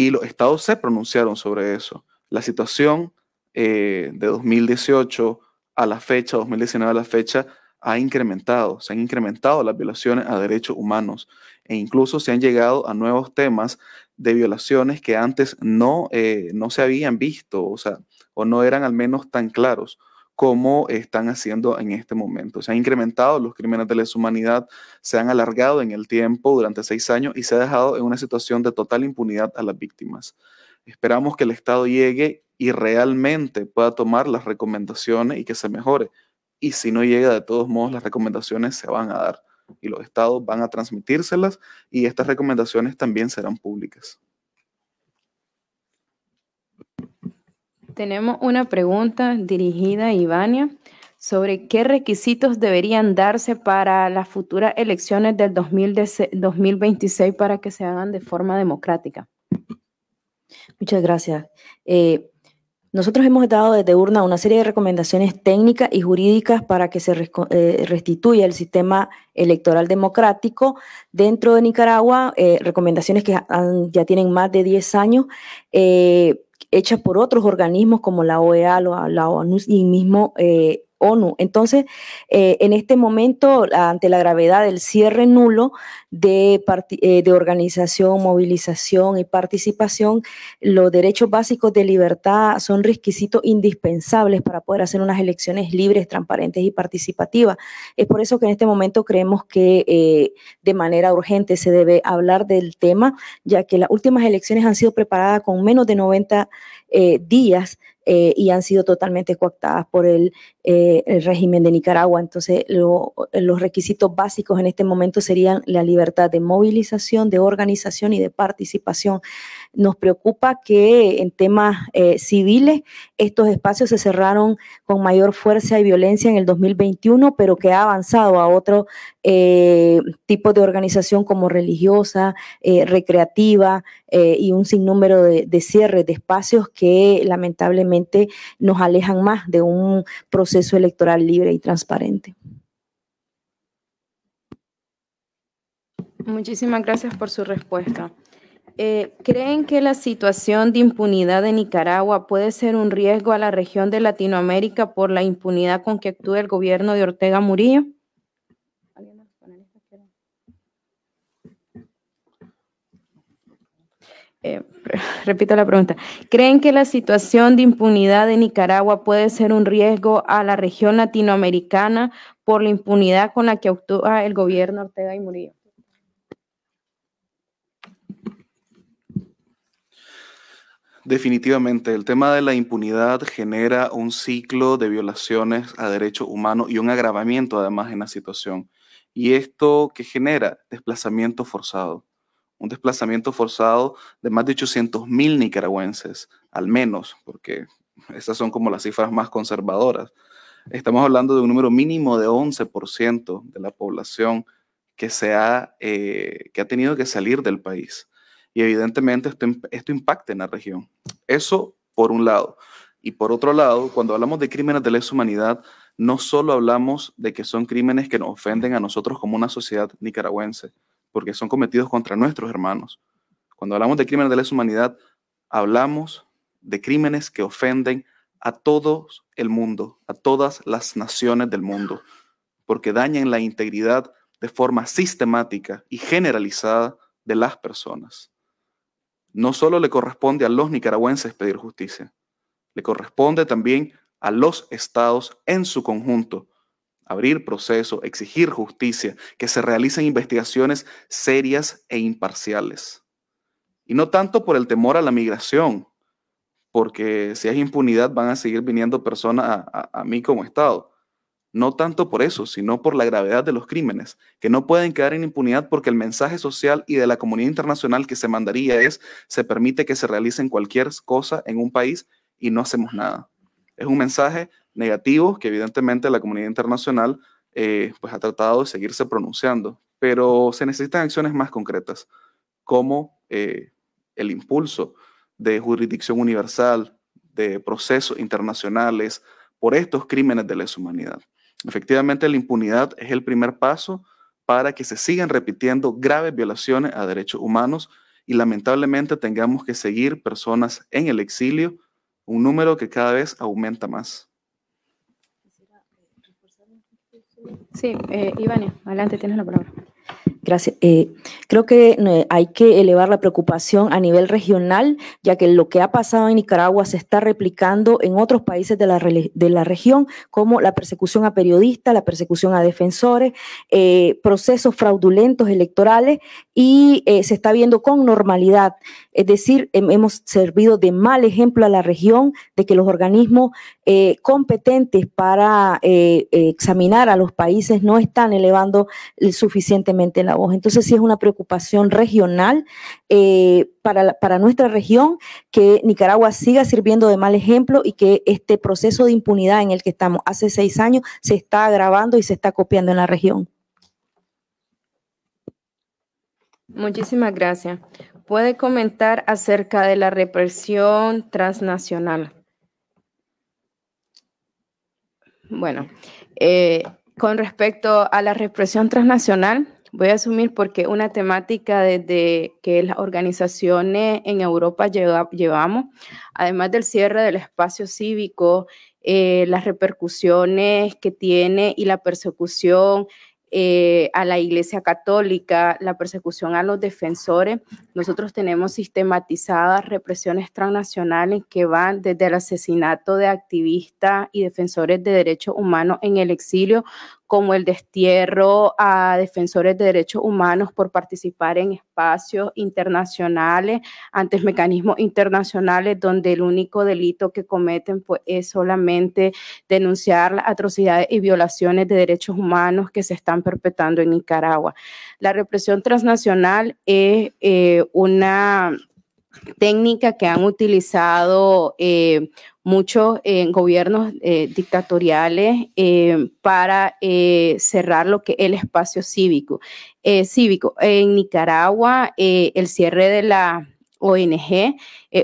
y los estados se pronunciaron sobre eso. La situación eh, de 2018 a la fecha, 2019 a la fecha, ha incrementado, se han incrementado las violaciones a derechos humanos e incluso se han llegado a nuevos temas de violaciones que antes no, eh, no se habían visto, o sea, o no eran al menos tan claros como están haciendo en este momento. Se han incrementado los crímenes de lesa humanidad, se han alargado en el tiempo durante seis años y se ha dejado en una situación de total impunidad a las víctimas. Esperamos que el Estado llegue y realmente pueda tomar las recomendaciones y que se mejore. Y si no llega, de todos modos, las recomendaciones se van a dar y los estados van a transmitírselas y estas recomendaciones también serán públicas. Tenemos una pregunta dirigida a Ivania sobre qué requisitos deberían darse para las futuras elecciones del 2026 para que se hagan de forma democrática. Muchas gracias. Eh, nosotros hemos dado desde URNA una serie de recomendaciones técnicas y jurídicas para que se eh, restituya el sistema electoral democrático dentro de Nicaragua, eh, recomendaciones que ya tienen más de 10 años hecha por otros organismos como la OEA, la, ONU y mismo eh, ONU. Entonces, eh, en este momento, ante la gravedad del cierre nulo eh, de, organización, movilización y participación, los derechos básicos de libertad son requisitos indispensables para poder hacer unas elecciones libres, transparentes y participativas. Es por eso que en este momento creemos que eh, de manera urgente se debe hablar del tema, ya que las últimas elecciones han sido preparadas con menos de 90 eh, días eh, y han sido totalmente coactadas por el, eh, régimen de Nicaragua. Entonces, los requisitos básicos en este momento serían la libertad de movilización, de organización y de participación nos preocupa que en temas eh, civiles estos espacios se cerraron con mayor fuerza y violencia en el 2021, pero que ha avanzado a otro eh, tipo de organización como religiosa, eh, recreativa y un sinnúmero de, de cierres de espacios que lamentablemente nos alejan más de un proceso electoral libre y transparente. Muchísimas gracias por su respuesta. Eh, ¿Creen que la situación de impunidad de Nicaragua puede ser un riesgo a la región de Latinoamérica por la impunidad con que actúa el gobierno de Ortega Murillo? Eh, repito la pregunta. ¿Creen que la situación de impunidad de Nicaragua puede ser un riesgo a la región latinoamericana por la impunidad con la que actúa el gobierno Ortega y Murillo? Definitivamente, el tema de la impunidad genera un ciclo de violaciones a derechos humanos y un agravamiento además en la situación. Y esto que genera desplazamiento forzado, un desplazamiento forzado de más de 800.000 nicaragüenses, al menos, porque esas son como las cifras más conservadoras. Estamos hablando de un número mínimo de 11% de la población que, eh, que ha tenido que salir del país y evidentemente esto, esto impacta en la región. Eso por un lado. Y por otro lado, cuando hablamos de crímenes de lesa humanidad, no solo hablamos de que son crímenes que nos ofenden a nosotros como una sociedad nicaragüense, porque son cometidos contra nuestros hermanos. Cuando hablamos de crímenes de lesa humanidad, hablamos de crímenes que ofenden a todo el mundo, a todas las naciones del mundo, porque dañan la integridad de forma sistemática y generalizada de las personas no solo le corresponde a los nicaragüenses pedir justicia, le corresponde también a los estados en su conjunto abrir proceso, exigir justicia, que se realicen investigaciones serias e imparciales. Y no tanto por el temor a la migración, porque si hay impunidad van a seguir viniendo personas a mí como Estado, no tanto por eso, sino por la gravedad de los crímenes, que no pueden quedar en impunidad porque el mensaje social y de la comunidad internacional que se mandaría es, se permite que se realicen cualquier cosa en un país y no hacemos nada. Es un mensaje negativo que evidentemente la comunidad internacional eh, pues ha tratado de seguirse pronunciando, pero se necesitan acciones más concretas, como eh, el impulso de jurisdicción universal, de procesos internacionales por estos crímenes de lesa humanidad. Efectivamente, la impunidad es el primer paso para que se sigan repitiendo graves violaciones a derechos humanos y lamentablemente tengamos que seguir personas en el exilio, un número que cada vez aumenta más. Sí, eh, Ivania, adelante, tienes la palabra. Gracias. Eh, creo que eh, hay que elevar la preocupación a nivel regional, ya que lo que ha pasado en Nicaragua se está replicando en otros países de la, de la región, como la persecución a periodistas, la persecución a defensores, eh, procesos fraudulentos electorales, y se está viendo con normalidad. Es decir, hemos servido de mal ejemplo a la región de que los organismos competentes para examinar a los países no están elevando suficientemente la entonces sí es una preocupación regional eh, para, nuestra región que Nicaragua siga sirviendo de mal ejemplo y que este proceso de impunidad en el que estamos hace seis años se está agravando y se está copiando en la región. Muchísimas gracias. ¿Puede comentar acerca de la represión transnacional? Bueno, eh, con respecto a la represión transnacional, voy a asumir porque una temática desde que las organizaciones en Europa llevamos, además del cierre del espacio cívico, eh, las repercusiones que tiene y la persecución eh, a la Iglesia Católica, la persecución a los defensores. Nosotros tenemos sistematizadas represiones transnacionales que van desde el asesinato de activistas y defensores de derechos humanos en el exilio, como el destierro a defensores de derechos humanos por participar en espacios internacionales, ante mecanismos internacionales donde el único delito que cometen es solamente denunciar las atrocidades y violaciones de derechos humanos que se están perpetrando en Nicaragua. La represión transnacional es eh, una técnica que han utilizado eh, muchos gobiernos eh, dictatoriales eh, para cerrar lo que es el espacio cívico. cívico. En Nicaragua, el cierre de la ONG,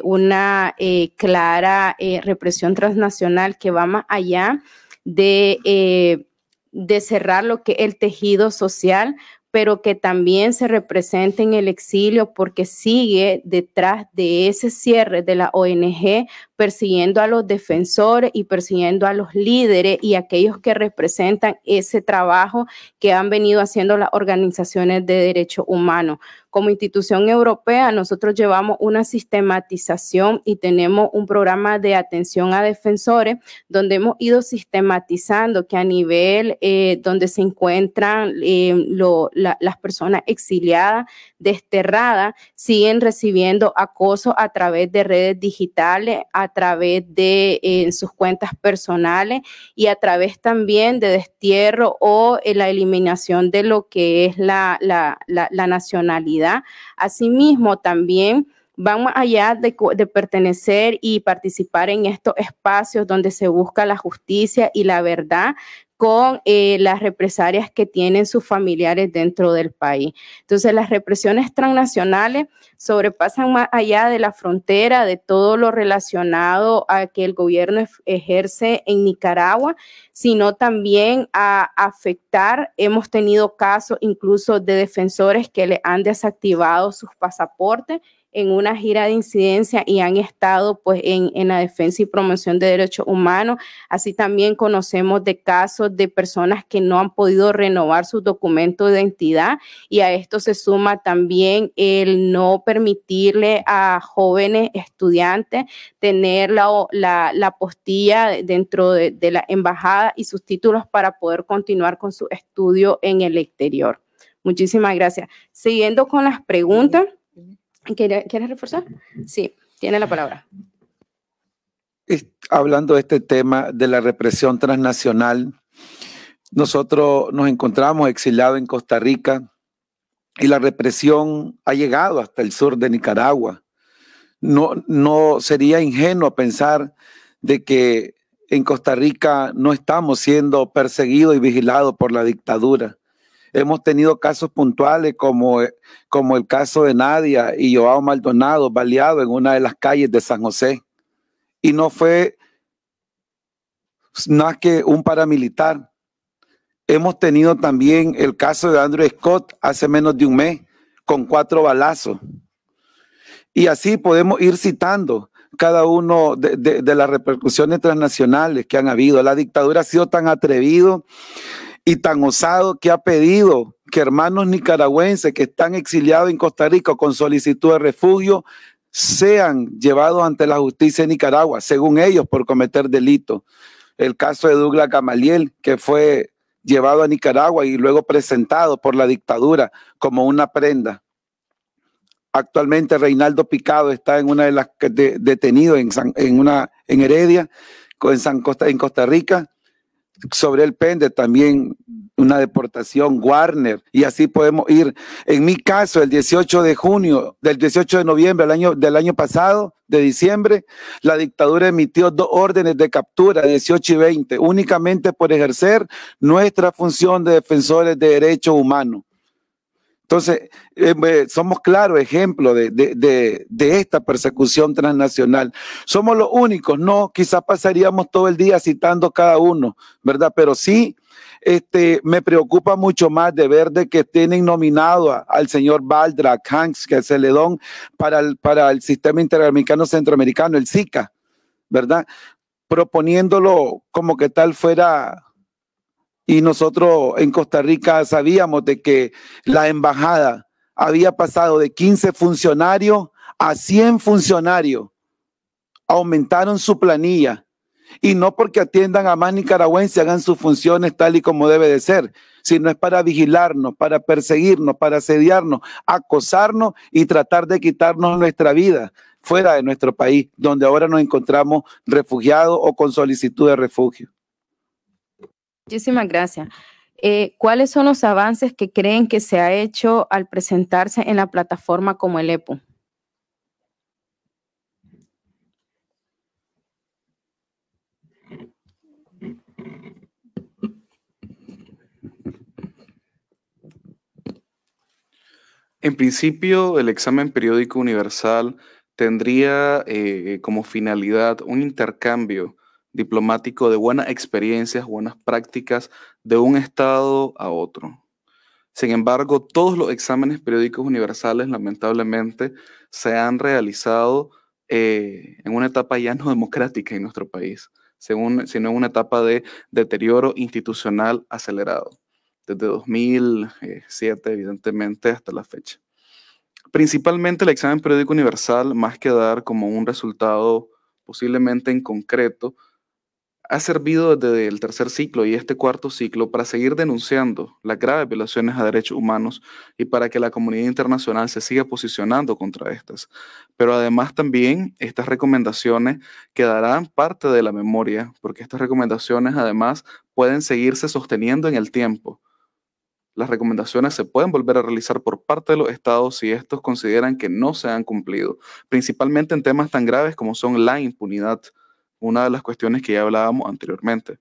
una clara represión transnacional que va más allá de, de cerrar lo que es el tejido social pero que también se represente en el exilio porque sigue detrás de ese cierre de la ONG persiguiendo a los defensores y persiguiendo a los líderes y aquellos que representan ese trabajo que han venido haciendo las organizaciones de derechos humanos. Como institución europea, nosotros llevamos una sistematización y tenemos un programa de atención a defensores donde hemos ido sistematizando que a nivel eh, donde se encuentran eh, las personas exiliadas, desterradas, siguen recibiendo acoso a través de redes digitales, a través de sus cuentas personales y a través también de destierro o eh, la eliminación de lo que es la, la, nacionalidad. Asimismo, también vamos allá de, de, pertenecer y participar en estos espacios donde se busca la justicia y la verdad, con eh, las represalias que tienen sus familiares dentro del país. Entonces, las represiones transnacionales sobrepasan más allá de la frontera, de todo lo relacionado a que el gobierno ejerce en Nicaragua, sino también a afectar. Hemos tenido casos incluso de defensores que le han desactivado sus pasaportes en una gira de incidencia y han estado pues en, en, la defensa y promoción de derechos humanos. Así también conocemos de casos de personas que no han podido renovar su documento de identidad y a esto se suma también el no permitirle a jóvenes estudiantes tener la, la, la postilla dentro de, la embajada y sus títulos para poder continuar con su estudio en el exterior. Muchísimas gracias. Siguiendo con las preguntas. ¿Quieres reforzar? Sí, tiene la palabra. Hablando de este tema de la represión transnacional, nosotros nos encontramos exilados en Costa Rica y la represión ha llegado hasta el sur de Nicaragua. No, no sería ingenuo pensar de que en Costa Rica no estamos siendo perseguidos y vigilados por la dictadura. Hemos tenido casos puntuales como, eh, como el caso de Nadia y Joao Maldonado baleado en una de las calles de San José. Y no fue más que un paramilitar. Hemos tenido también el caso de Andrew Scott hace menos de un mes con cuatro balazos. Y así podemos ir citando cada uno de, las repercusiones transnacionales que han habido. La dictadura ha sido tan atrevido y tan osado que ha pedido que hermanos nicaragüenses que están exiliados en Costa Rica con solicitud de refugio sean llevados ante la justicia de Nicaragua, según ellos, por cometer delitos. El caso de Douglas Gamaliel, que fue llevado a Nicaragua y luego presentado por la dictadura como una prenda. Actualmente Reinaldo Picado está en una de las detenidos en, en, una, en Heredia, en, San Costa, en Costa Rica, sobre el pende también una deportación, Warner, y así podemos ir. En mi caso, el 18 de junio, del 18 de noviembre del año, del año pasado, de diciembre, la dictadura emitió dos órdenes de captura, 18 y 20, únicamente por ejercer nuestra función de defensores de derechos humanos. Entonces, eh, eh, somos claro ejemplo de, de, esta persecución transnacional. Somos los únicos, no, quizás pasaríamos todo el día citando cada uno, ¿verdad? Pero sí, este, me preocupa mucho más de ver que tienen nominado al señor Baldrack Hanks, que es el edón para el, para el sistema interamericano centroamericano, el SICA, ¿verdad? Proponiéndolo como que tal fuera y nosotros en Costa Rica sabíamos de que la embajada había pasado de 15 funcionarios a 100 funcionarios. Aumentaron su planilla. Y no porque atiendan a más nicaragüenses, hagan sus funciones tal y como debe de ser, sino es para vigilarnos, para perseguirnos, para asediarnos, acosarnos y tratar de quitarnos nuestra vida fuera de nuestro país, donde ahora nos encontramos refugiados o con solicitud de refugio. Muchísimas gracias. Eh, ¿Cuáles son los avances que creen que se ha hecho al presentarse en la plataforma como el EPO? En principio, el examen periódico universal tendría eh, como finalidad un intercambio diplomático de buenas experiencias, buenas prácticas de un estado a otro. Sin embargo, todos los exámenes periódicos universales lamentablemente se han realizado eh, en una etapa ya no democrática en nuestro país, sino en una etapa de deterioro institucional acelerado, desde 2007 eh, evidentemente hasta la fecha. Principalmente el examen periódico universal, más que dar como un resultado posiblemente en concreto, ha servido desde el tercer ciclo y este cuarto ciclo para seguir denunciando las graves violaciones a derechos humanos y para que la comunidad internacional se siga posicionando contra estas. Pero además también estas recomendaciones quedarán parte de la memoria, porque estas recomendaciones además pueden seguirse sosteniendo en el tiempo. Las recomendaciones se pueden volver a realizar por parte de los estados si estos consideran que no se han cumplido, principalmente en temas tan graves como son la impunidad una de las cuestiones que ya hablábamos anteriormente.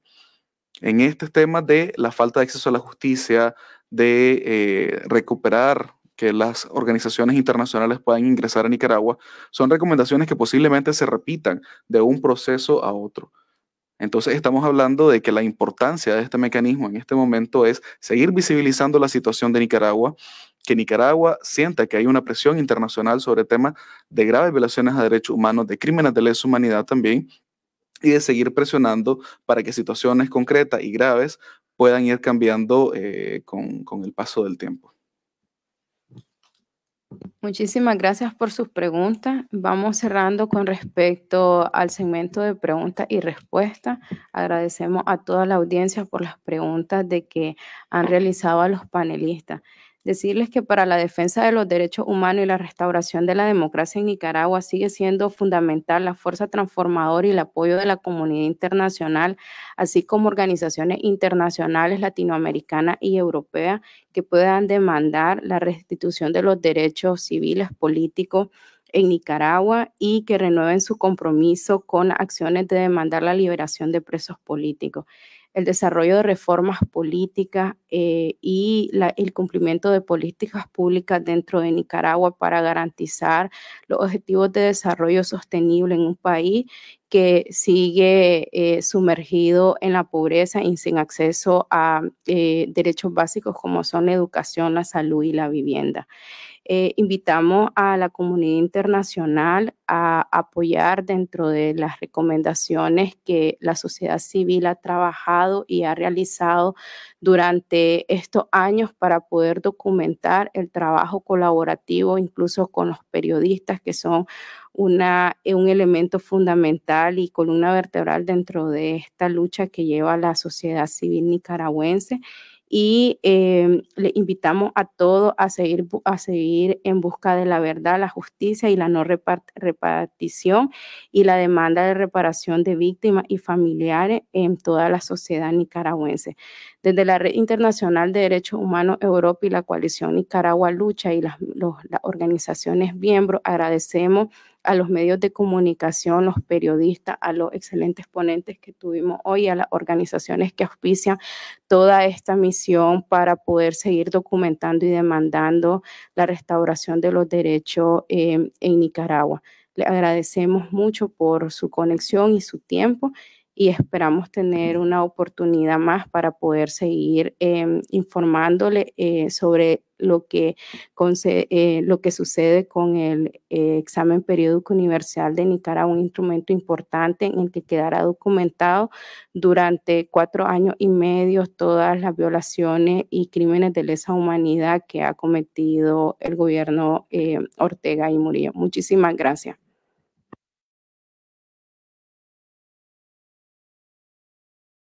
En este tema de la falta de acceso a la justicia, de eh, recuperar que las organizaciones internacionales puedan ingresar a Nicaragua, son recomendaciones que posiblemente se repitan de un proceso a otro. Entonces estamos hablando de que la importancia de este mecanismo en este momento es seguir visibilizando la situación de Nicaragua, que Nicaragua sienta que hay una presión internacional sobre temas de graves violaciones a derechos humanos, de crímenes de lesa humanidad también, y de seguir presionando para que situaciones concretas y graves puedan ir cambiando eh, con, el paso del tiempo. Muchísimas gracias por sus preguntas. Vamos cerrando con respecto al segmento de preguntas y respuestas. Agradecemos a toda la audiencia por las preguntas de que han realizado a los panelistas decirles que para la defensa de los derechos humanos y la restauración de la democracia en Nicaragua sigue siendo fundamental la fuerza transformadora y el apoyo de la comunidad internacional, así como organizaciones internacionales latinoamericanas y europeas que puedan demandar la restitución de los derechos civiles, políticos en Nicaragua y que renueven su compromiso con acciones de demandar la liberación de presos políticos el desarrollo de reformas políticas eh, y el cumplimiento de políticas públicas dentro de Nicaragua para garantizar los objetivos de desarrollo sostenible en un país que sigue eh, sumergido en la pobreza y sin acceso a eh, derechos básicos como son la educación, la salud y la vivienda. Eh, invitamos a la comunidad internacional a apoyar dentro de las recomendaciones que la sociedad civil ha trabajado y ha realizado durante estos años para poder documentar el trabajo colaborativo, incluso con los periodistas que son una, eh, un elemento fundamental y columna vertebral dentro de esta lucha que lleva la sociedad civil nicaragüense. Y em, le invitamos a todos a seguir, a seguir en busca de la verdad, la justicia y la no repartición y la demanda de reparación de víctimas y familiares en toda la sociedad nicaragüense. Desde la Red Internacional de Derechos Humanos Europa y la coalición Nicaragua Lucha y las organizaciones miembros, agradecemos a los medios de comunicación, los periodistas, a los excelentes ponentes que tuvimos hoy, a las organizaciones que auspician toda esta misión para poder seguir documentando y demandando la restauración de los derechos eh, en Nicaragua. Le agradecemos mucho por su conexión y su tiempo y esperamos tener una oportunidad más para poder seguir em, informándole eh, sobre lo que, eh, lo que sucede con el eh, examen periódico universal de Nicaragua, un instrumento importante en el que quedará documentado durante cuatro años y medio todas las violaciones y crímenes de lesa humanidad que ha cometido el gobierno Ortega y Murillo. Muchísimas gracias.